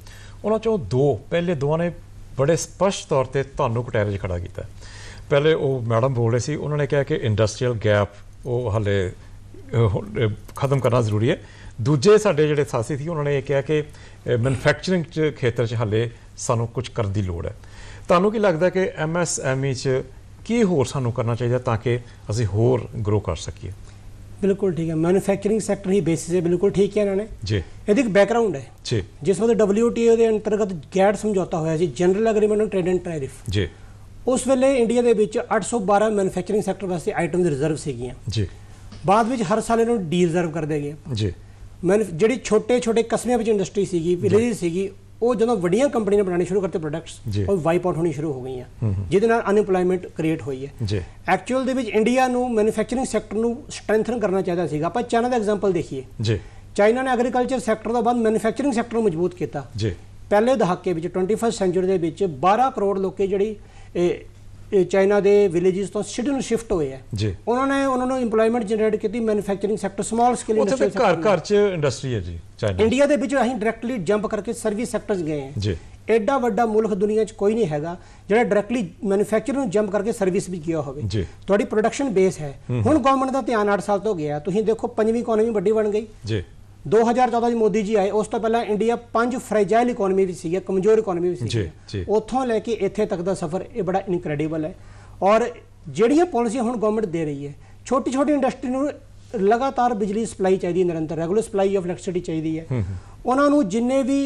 S1: ਉਹਨਾਂ ਚੋਂ ਦੋ ਪਹਿਲੇ ਦੋਵਾਂ ਨੇ ਬੜੇ ਸਪਸ਼ਟ ਤੌਰ ਤੇ ਤੁਹਾਨੂੰ ਕਟਹਿਰੇ ਖੜਾ ਕੀਤਾ ਪਹਿਲੇ ਉਹ ਮੈਡਮ ਬੋਲ ਰਹੀ ਸੀ ਉਹਨਾਂ ਨੇ ਕਿਹਾ ਕਿ ਇੰਡਸਟਰੀਅਲ ਗੈਪ ਉਹ ਹਲੇ ਖਤਮ ਕਰਨਾ ਜ਼ਰੂਰੀ ਹੈ ਦੂਜੇ ਸਾਡੇ ਜਿਹੜੇ ਸਾਥੀ ਸੀ ਉਹਨਾਂ ਨੇ ਇਹ ਕਿਹਾ ਕਿ ਮੈਨੂਫੈਕਚਰਿੰਗ ਚ ਖੇਤਰ ਚ ਹਲੇ ਸਾਨੂੰ ਕੁਝ ਕਰਨ ਦੀ ਲੋੜ ਹੈ ਤੁਹਾਨੂੰ ਕੀ ਲੱਗਦਾ ਕਿ ਐਮਐਸਐਮਈ ਚ ਕੀ ਹੋਰ ਸਾਨੂੰ ਕਰਨਾ ਚਾਹੀਦਾ ਤਾਂ ਕਿ ਅਸੀਂ ਹੋਰ ਗਰੋ ਕਰ ਸਕੀਏ
S3: ਬਿਲਕੁਲ ਠੀਕ ਹੈ ਮੈਨੂਫੈਕਚਰਿੰਗ ਸੈਕਟਰ ਹੀ ਬੇਸਿਸ ਹੈ ਬਿਲਕੁਲ ਠੀਕ ਹੈ ਇਹਨਾਂ ਨੇ ਜੀ ਇਹਦੀ ਇੱਕ ਬੈਕਗ੍ਰਾਉਂਡ ਹੈ ਜੀ ਜਿਸ ਵਿੱਚ WTO ਦੇ ਅੰਤਰਗਤ ਗੈਟ ਸਮਝੌਤਾ ਹੋਇਆ ਸੀ general agreement on trade and tariff ਜੀ ਉਸ ਵੇਲੇ ਇੰਡੀਆ ਦੇ ਵਿੱਚ 812 ਮੈਨੂਫੈਕਚਰਿੰਗ ਸੈਕਟਰ ਵਾਸਤੇ ਆਈਟਮ ਦੀ ਰਿਜ਼ਰਵ ਸੀਗੀਆਂ ਜੀ ਬਾਅਦ ਵਿੱਚ ਹਰ ਸਾਲ ਇਹਨੂੰ ਡੀ ਰਿਜ਼ਰਵ ਕਰਦੇ ਗਏ ਜੀ ਜਿਹੜੀ ਛੋਟੇ ਛੋਟੇ ਕਸਬਿਆਂ ਵਿੱਚ ਇੰਡਸਟਰੀ ਸੀਗੀ ਵਿਲੇਜ ਸੀਗੀ ਉਹ ਜਦੋਂ ਵੱਡੀਆਂ ਕੰਪਨੀਆਂ ਬਣਾਣੀ ਸ਼ੁਰੂ ਕਰਤੇ ਪ੍ਰੋਡਕਟਸ ਉਹ ਵਾਈਪ ਆਊਟ ਹੋਣੀ ਸ਼ੁਰੂ ਹੋ ਗਈਆਂ ਜਿਹਦੇ ਨਾਲ ਅਨਇੰਪਲੋਇਮੈਂਟ ਕ੍ਰੀਏਟ ਹੋਈ ਹੈ ਐਕਚੁਅਲ ਦੇ ਵਿੱਚ ਇੰਡੀਆ ਨੂੰ ਮੈਨੂਫੈਕਚਰਿੰਗ ਸੈਕਟਰ ਨੂੰ ਸਟਰੈਂਥਨ ਕਰਨਾ ਚਾਹੀਦਾ ਸੀਗਾ ਆਪਾਂ ਚਾਈਨਾ ਦਾ ਐਗਜ਼ਾਮਪਲ ਦੇਖੀਏ ਜੀ ਚਾਈਨਾ ਨੇ ਐਗਰੀਕਲਚਰ ਸੈਕਟਰ ਤੋਂ ਬਾਅਦ ਮੈਨੂਫੈਕਚਰਿੰਗ ਸੈਕਟਰ ਨੂੰ ਮਜ਼ਬੂਤ ਕੀਤਾ ਜੀ ਪਹਿਲੇ ਦਹਾਕੇ ਵਿੱਚ 21 ਸੈਂਚੁਰੀ ਦੇ ਵਿੱਚ 12 ਕਰੋੜ ਲੋਕੇ ਜਿਹੜੀ ਇਹ ਚਾਈਨਾ ਦੇ ਵਿਲੇजेस ਤੋਂ ਸਿਟੀ ਨੂੰ ਸ਼ਿਫਟ ਹੋਏ ਆ ਜੀ ਉਹਨਾਂ ਨੇ ਉਹਨਾਂ ਨੂੰ এমਪਲੋਇਮੈਂਟ ਜਨਰੇਟ ਕੀਤੀ manufacturing sector small scale industry ਤੇ ਘਰ ਘਰ ਚ
S1: ਇੰਡਸਟਰੀ ਹੈ ਜੀ ਚਾਈਨਾ ਇੰਡੀਆ
S3: ਦੇ ਵਿੱਚ ਅਸੀਂ ਡਾਇਰੈਕਟਲੀ ਜੰਪ ਕਰਕੇ ਸਰਵਿਸ ਸੈਕਟਰਸ ਗਏ ਆ ਜੀ ਐਡਾ ਵੱਡਾ ਮੁਲਕ ਦੁਨੀਆ 'ਚ ਕੋਈ ਨਹੀਂ ਹੈਗਾ ਜਿਹੜਾ ਡਾਇਰੈਕਟਲੀ ਮੈਨੂਫੈਕਚਰ ਨੂੰ ਜੰਪ ਕਰਕੇ ਸਰਵਿਸ ਵੀ ਕੀਤਾ ਹੋਵੇ ਤੁਹਾਡੀ ਪ੍ਰੋਡਕਸ਼ਨ ਬੇਸ ਹੈ ਹੁਣ ਗਵਰਨਮੈਂਟ ਦਾ ਧਿਆਨ 8 ਸਾਲ ਤੋਂ ਗਿਆ ਤੁਸੀਂ ਦੇਖੋ ਪੰਜਵੀਂ ਇਕਨੋਮੀ ਵੱਡੀ ਬਣ ਗਈ ਜੀ 2014 ਜੀ ਮੋਦੀ ਜੀ ਆਏ ਉਸ ਤੋਂ ਪਹਿਲਾਂ ਇੰਡੀਆ ਪੰਜ ਫ੍ਰੈਜਾਈਲ ਇਕਨੋਮੀ ਵੀ ਸੀ ਕਮਜ਼ੋਰ ਇਕਨੋਮੀ ਵੀ ਸੀ ਉੱਥੋਂ ਲੈ ਕੇ ਇੱਥੇ ਤੱਕ ਦਾ ਸਫ਼ਰ ਇਹ ਬੜਾ ਇਨਕ੍ਰੈਡੀਬਲ ਹੈ ਔਰ ਜਿਹੜੀਆਂ ਪਾਲਿਸੀ ਹੁਣ ਗਵਰਨਮੈਂਟ ਦੇ ਰਹੀ ਹੈ ਛੋਟੀ ਛੋਟੀ ਇੰਡਸਟਰੀ ਨੂੰ ਲਗਾਤਾਰ ਬਿਜਲੀ ਸਪਲਾਈ ਚਾਹੀਦੀ ਹੈ ਨਿਰੰਤਰ ਰੈਗੂਲਰ ਸਪਲਾਈ ਆਫ ਇਲੈਕਟ੍ਰਿਸਿਟੀ ਚਾਹੀਦੀ ਹੈ ਉਹਨਾਂ ਨੂੰ ਜਿੰਨੇ ਵੀ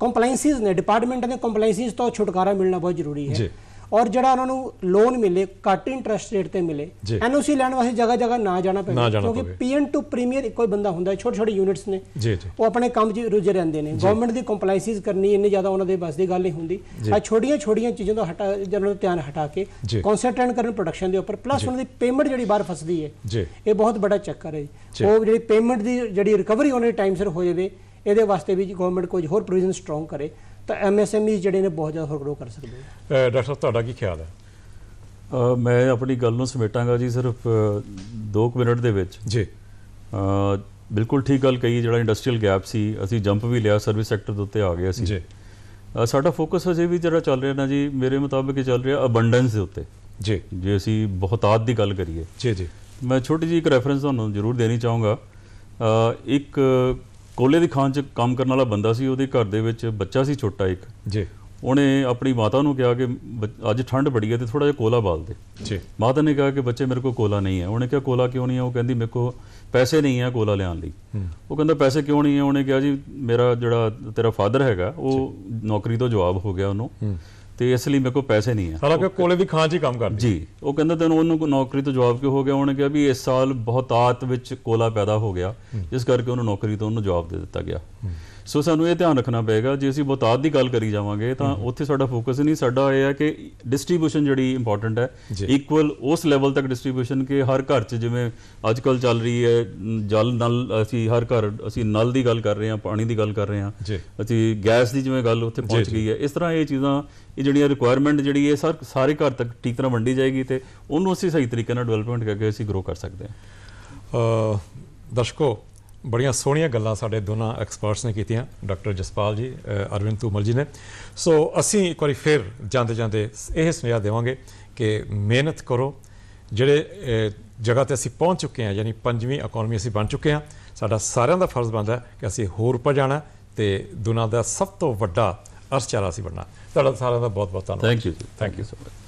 S3: ਕੰਪਲਾਈਂਸਿਸ ਨੇ ਡਿਪਾਰਟਮੈਂਟ ਨੇ ਕੰਪਲਾਈਂਸਿਸ ਤੋਂ ਛੁਟਕਾਰਾ ਮਿਲਣਾ ਬਹੁਤ ਜ਼ਰੂਰੀ ਹੈ ਔਰ ਜਿਹੜਾ ਉਹਨਾਂ ਨੂੰ ਲੋਨ ਮਿਲੇ ਘੱਟ ਇੰਟਰਸਟ ਰੇਟ ਤੇ ਮਿਲੇ ਐਨਓਸੀ ਲੈਣ ਵਾਸਤੇ ਜਗ੍ਹਾ ਜਗ੍ਹਾ ਨਾ ਜਾਣਾ ਪੈਂਦਾ ਕਿਉਂਕਿ ਪੀਐਨ ਟੂ ਪ੍ਰੀਮੀਅਰ ਇੱਕੋ ਹੀ ਬੰਦਾ ਹੁੰਦਾ ਛੋਟੇ ਛੋਟੇ ਯੂਨਿਟਸ ਨੇ ਉਹ ਆਪਣੇ ਕੰਮ 'ਚ ਰੁੱਝੇ ਰਹਿੰਦੇ ਨੇ ਗਵਰਨਮੈਂਟ ਦੀ ਕੰਪਲਾਈਸਿਸ ਕਰਨੀ ਇੰਨੀ ਜ਼ਿਆਦਾ ਉਹਨਾਂ ਦੇ ਬਸ ਦੀ ਗੱਲ ਨਹੀਂ ਹੁੰਦੀ ਆ ਛੋਟੀਆਂ ਛੋਟੀਆਂ ਚੀਜ਼ਾਂ ਤੋਂ ਹਟਾ ਜਨਰਲ ਧਿਆਨ ਹਟਾ ਕੇ ਕਨਸੈਂਟ੍ਰੇਟ ਕਰਨ ਪ੍ਰੋਡਕਸ਼ਨ ਦੇ ਉੱਪਰ ਪਲੱਸ ਉਹਨਾਂ ਦੀ ਪੇਮੈਂਟ ਜਿਹੜੀ ਬਾਹਰ ਫਸਦੀ ਹੈ ਇਹ ਬਹੁਤ ਵੱਡਾ ਚੱਕਰ ਹੈ ਉਹ ਜਿਹੜੀ ਪੇਮੈਂਟ ਦੀ ਜਿਹੜੀ ਰਿਕਵਰੀ ਉਹਨਾਂ ਦੇ ਟਾਈਮ ਸਿਰ ਹੋ ਜਾਵੇ ਇਹਦੇ ਵਾਸਤੇ ਵੀ ਗਵਰਨਮੈਂਟ ਕੁਝ ਹੋਰ ਪ੍ਰੋਵੀਜ਼ਨ ਸਟਰੋਂਗ ਕਰੇ ਤਾਂ ਐਮਐਸਐਮਈ e ਜਿਹੜੇ ਨੇ ਬਹੁਤ ਜ਼ਿਆਦਾ ਗਰੋ ਕਰ ਸਕਦੇ
S1: ਨੇ ਡਾਕਟਰ ਸਾਹਿਬ ਤੁਹਾਡਾ ਕੀ ਖਿਆਲ
S2: ਹੈ ਮੈਂ ਆਪਣੀ ਗੱਲ ਨੂੰ ਸਮੇਟਾਂਗਾ ਜੀ ਸਿਰਫ 2 ਮਿੰਟ ਦੇ ਵਿੱਚ ਜੀ ਬਿਲਕੁਲ ਠੀਕ ਗੱਲ ਕਹੀ ਜਿਹੜਾ ਇੰਡਸਟਰੀਅਲ ਗੈਪ ਸੀ ਅਸੀਂ ਜੰਪ ਵੀ ਲਿਆ ਸਰਵਿਸ ਸੈਕਟਰ ਦੇ ਉੱਤੇ ਆ ਗਏ ਅਸੀਂ ਜੀ ਸਾਡਾ ਫੋਕਸ ਅਜੇ ਵੀ ਜਿਹੜਾ ਚੱਲ ਰਿਹਾ ਨਾ ਜੀ ਮੇਰੇ ਮੁਤਾਬਕ ਚੱਲ ਰਿਹਾ ਅਬੰਡੈਂਸ ਦੇ ਉੱਤੇ ਜੀ ਜੇ ਅਸੀਂ ਬਹੁਤਾਤ ਦੀ ਗੱਲ ਕਰੀਏ ਜੀ ਜੀ ਮੈਂ ਛੋਟੀ ਜੀ ਇੱਕ ਰੈਫਰੈਂਸ ਤੁਹਾਨੂੰ ਜ਼ਰੂਰ ਦੇਣੀ ਚਾਹੂੰਗਾ ਇੱਕ ਕੋਲੇ ਦੀ ਖਾਨ 'ਚ ਕੰਮ ਕਰਨ ਵਾਲਾ ਬੰਦਾ ਸੀ ਉਹਦੇ ਘਰ ਦੇ ਵਿੱਚ ਬੱਚਾ ਸੀ ਛੋਟਾ ਇੱਕ ਜੀ ਉਹਨੇ ਆਪਣੀ ਮਾਤਾ ਨੂੰ ਕਿਹਾ ਕਿ ਅੱਜ ਠੰਡ ਬੜੀ ਹੈ ਤੇ ਥੋੜਾ ਜਿਹਾ ਕੋਲਾ ਬਾਲ ਦੇ ਜੀ ਮਾਤਾ ਨੇ ਕਿਹਾ ਕਿ ਬੱਚੇ ਮੇਰੇ ਕੋਲ ਕੋਲਾ ਨਹੀਂ ਹੈ ਉਹਨੇ ਕਿਹਾ ਕੋਲਾ ਕਿਉਂ ਨਹੀਂ ਹੈ ਉਹ ਕਹਿੰਦੀ ਮੇਰੇ ਕੋਲ ਪੈਸੇ ਨਹੀਂ ਹੈ ਕੋਲਾ ਲੈਣ ਲਈ ਉਹ ਕਹਿੰਦਾ ਪੈਸੇ ਕਿਉਂ ਨਹੀਂ ਹੈ ਉਹਨੇ ਕਿਹਾ ਜੀ ਮੇਰਾ ਜਿਹੜਾ ਤੇਰਾ ਫਾਦਰ ਹੈਗਾ ਉਹ ਨੌਕਰੀ ਤੋਂ ਜਵਾਬ ਹੋ ਗਿਆ ਉਹਨੂੰ ਤੇ ਇਸ ਲਈ ਮੇਰੇ ਕੋਲ ਪੈਸੇ ਨਹੀਂ ਆ ਹਾਲਾਂਕਿ ਕਿ ਕੋਲੇ ਦੀ ਖਾਂ 'ਚ ਹੀ ਕੰਮ ਕਰਦੇ ਜੀ ਉਹ ਕਹਿੰਦਾ ਤੈਨੂੰ ਉਹਨੂੰ ਕੋ ਨੌਕਰੀ ਤੋਂ ਜਵਾਬ ਕਿਉਂ ਹੋ ਗਿਆ ਉਹਨੇ ਕਿਹਾ ਵੀ ਇਸ ਸਾਲ ਬਹੁਤਾਤ ਵਿੱਚ ਕੋਲਾ ਪੈਦਾ ਹੋ ਗਿਆ ਇਸ ਕਰਕੇ ਉਹਨੂੰ ਨੌਕਰੀ ਤੋਂ ਉਹਨੂੰ ਜਵਾਬ ਦੇ ਦਿੱਤਾ ਗਿਆ ਸੋ ਸਾਨੂੰ ਇਹ ਧਿਆਨ ਰੱਖਣਾ ਪਏਗਾ ਜੇ ਅਸੀਂ ਬਹੁਤਾਤ ਦੀ ਗੱਲ ਕਰੀ ਜਾਵਾਂਗੇ ਤਾਂ ਉੱਥੇ ਸਾਡਾ ਫੋਕਸ ਨਹੀਂ ਸਾਡਾ ਇਹ ਹੈ ਕਿ ਡਿਸਟ੍ਰੀਬਿਊਸ਼ਨ ਜਿਹੜੀ ਇੰਪੋਰਟੈਂਟ ਹੈ ਇਕੁਅਲ ਉਸ ਲੈਵਲ ਤੱਕ ਡਿਸਟ੍ਰੀਬਿਊਸ਼ਨ ਕਿ ਹਰ ਘਰ 'ਚ ਜਿਵੇਂ ਅੱਜ ਕੱਲ ਚੱਲ ਰਹੀ ਹੈ ਜਲ ਨਲ ਅਸੀਂ ਹਰ ਘਰ ਅਸੀਂ ਨਲ ਦੀ ਗੱਲ ਕਰ ਰਹੇ ਹਾਂ ਪਾਣੀ ਦੀ ਗੱਲ ਕਰ ਰਹੇ ਹਾਂ ਅਸੀਂ ਗੈਸ ਦੀ ਜਿਵੇਂ ਗੱਲ ਉੱਥੇ ਪਹੁੰਚ ਗਈ ਹੈ ਇਸ ਤਰ੍ਹਾਂ ਇਹ ਚੀਜ਼ਾਂ ਇਹ ਜਿਹੜੀਆਂ ਰਿਕੁਆਇਰਮੈਂਟ ਜਿਹੜੀ ਇਹ ਸਾਰੇ ਘਰ ਤੱਕ ਠੀਕ ਤਰ੍ਹਾਂ ਵੰਡੀ ਜਾਏਗੀ ਤੇ ਉਹਨੂੰ ਅਸੀਂ ਸਹੀ ਤਰੀਕੇ ਨਾਲ ਡਿਵੈਲਪਮੈਂਟ ਕਰਕੇ ਅਸੀਂ ਗਰੋ ਕਰ
S1: ਸਕਦੇ ਹਾਂ ਅ ਦਰਸ਼ਕੋ ਬੜੀਆਂ ਸੋਹਣੀਆਂ ਗੱਲਾਂ ਸਾਡੇ ਦੋਨਾਂ ਐਕਸਪਰਟਸ ਨੇ ਕੀਤੀਆਂ ਡਾਕਟਰ ਜਸਪਾਲ ਜੀ ਅਰਵਿੰਦ ਤੂਮਲ ਜੀ ਨੇ ਸੋ ਅਸੀਂ ਇੱਕ ਵਾਰੀ ਫਿਰ ਜਾਂਦੇ ਜਾਂਦੇ ਇਹ ਸੁਨੇਹਾ ਦੇਵਾਂਗੇ ਕਿ ਮਿਹਨਤ ਕਰੋ ਜਿਹੜੇ ਜਗ੍ਹਾ ਤੇ ਅਸੀਂ ਪਹੁੰਚ ਚੁੱਕੇ ਹਾਂ ਯਾਨੀ ਪੰਜਵੀਂ ਇਕਨੋਮੀ ਅਸੀਂ ਬਣ ਚੁੱਕੇ ਹਾਂ ਸਾਡਾ ਸਾਰਿਆਂ ਦਾ ਫਰਜ਼ ਬਣਦਾ ਹੈ ਕਿ ਅਸੀਂ ਹੋਰ ਉੱਪਰ ਜਾਣਾ ਤੇ ਦੁਨੀਆ ਦਾ ਸਭ ਤੋਂ ਵੱਡਾ ਅਰਥਚਾਰਾ ਅਸੀਂ ਬਣਨਾ ਤੁਹਾਡਾ ਸਾਰਿਆਂ ਦਾ ਬਹੁਤ ਬਹੁਤ ਧੰਨਵਾਦ thank you thank you so much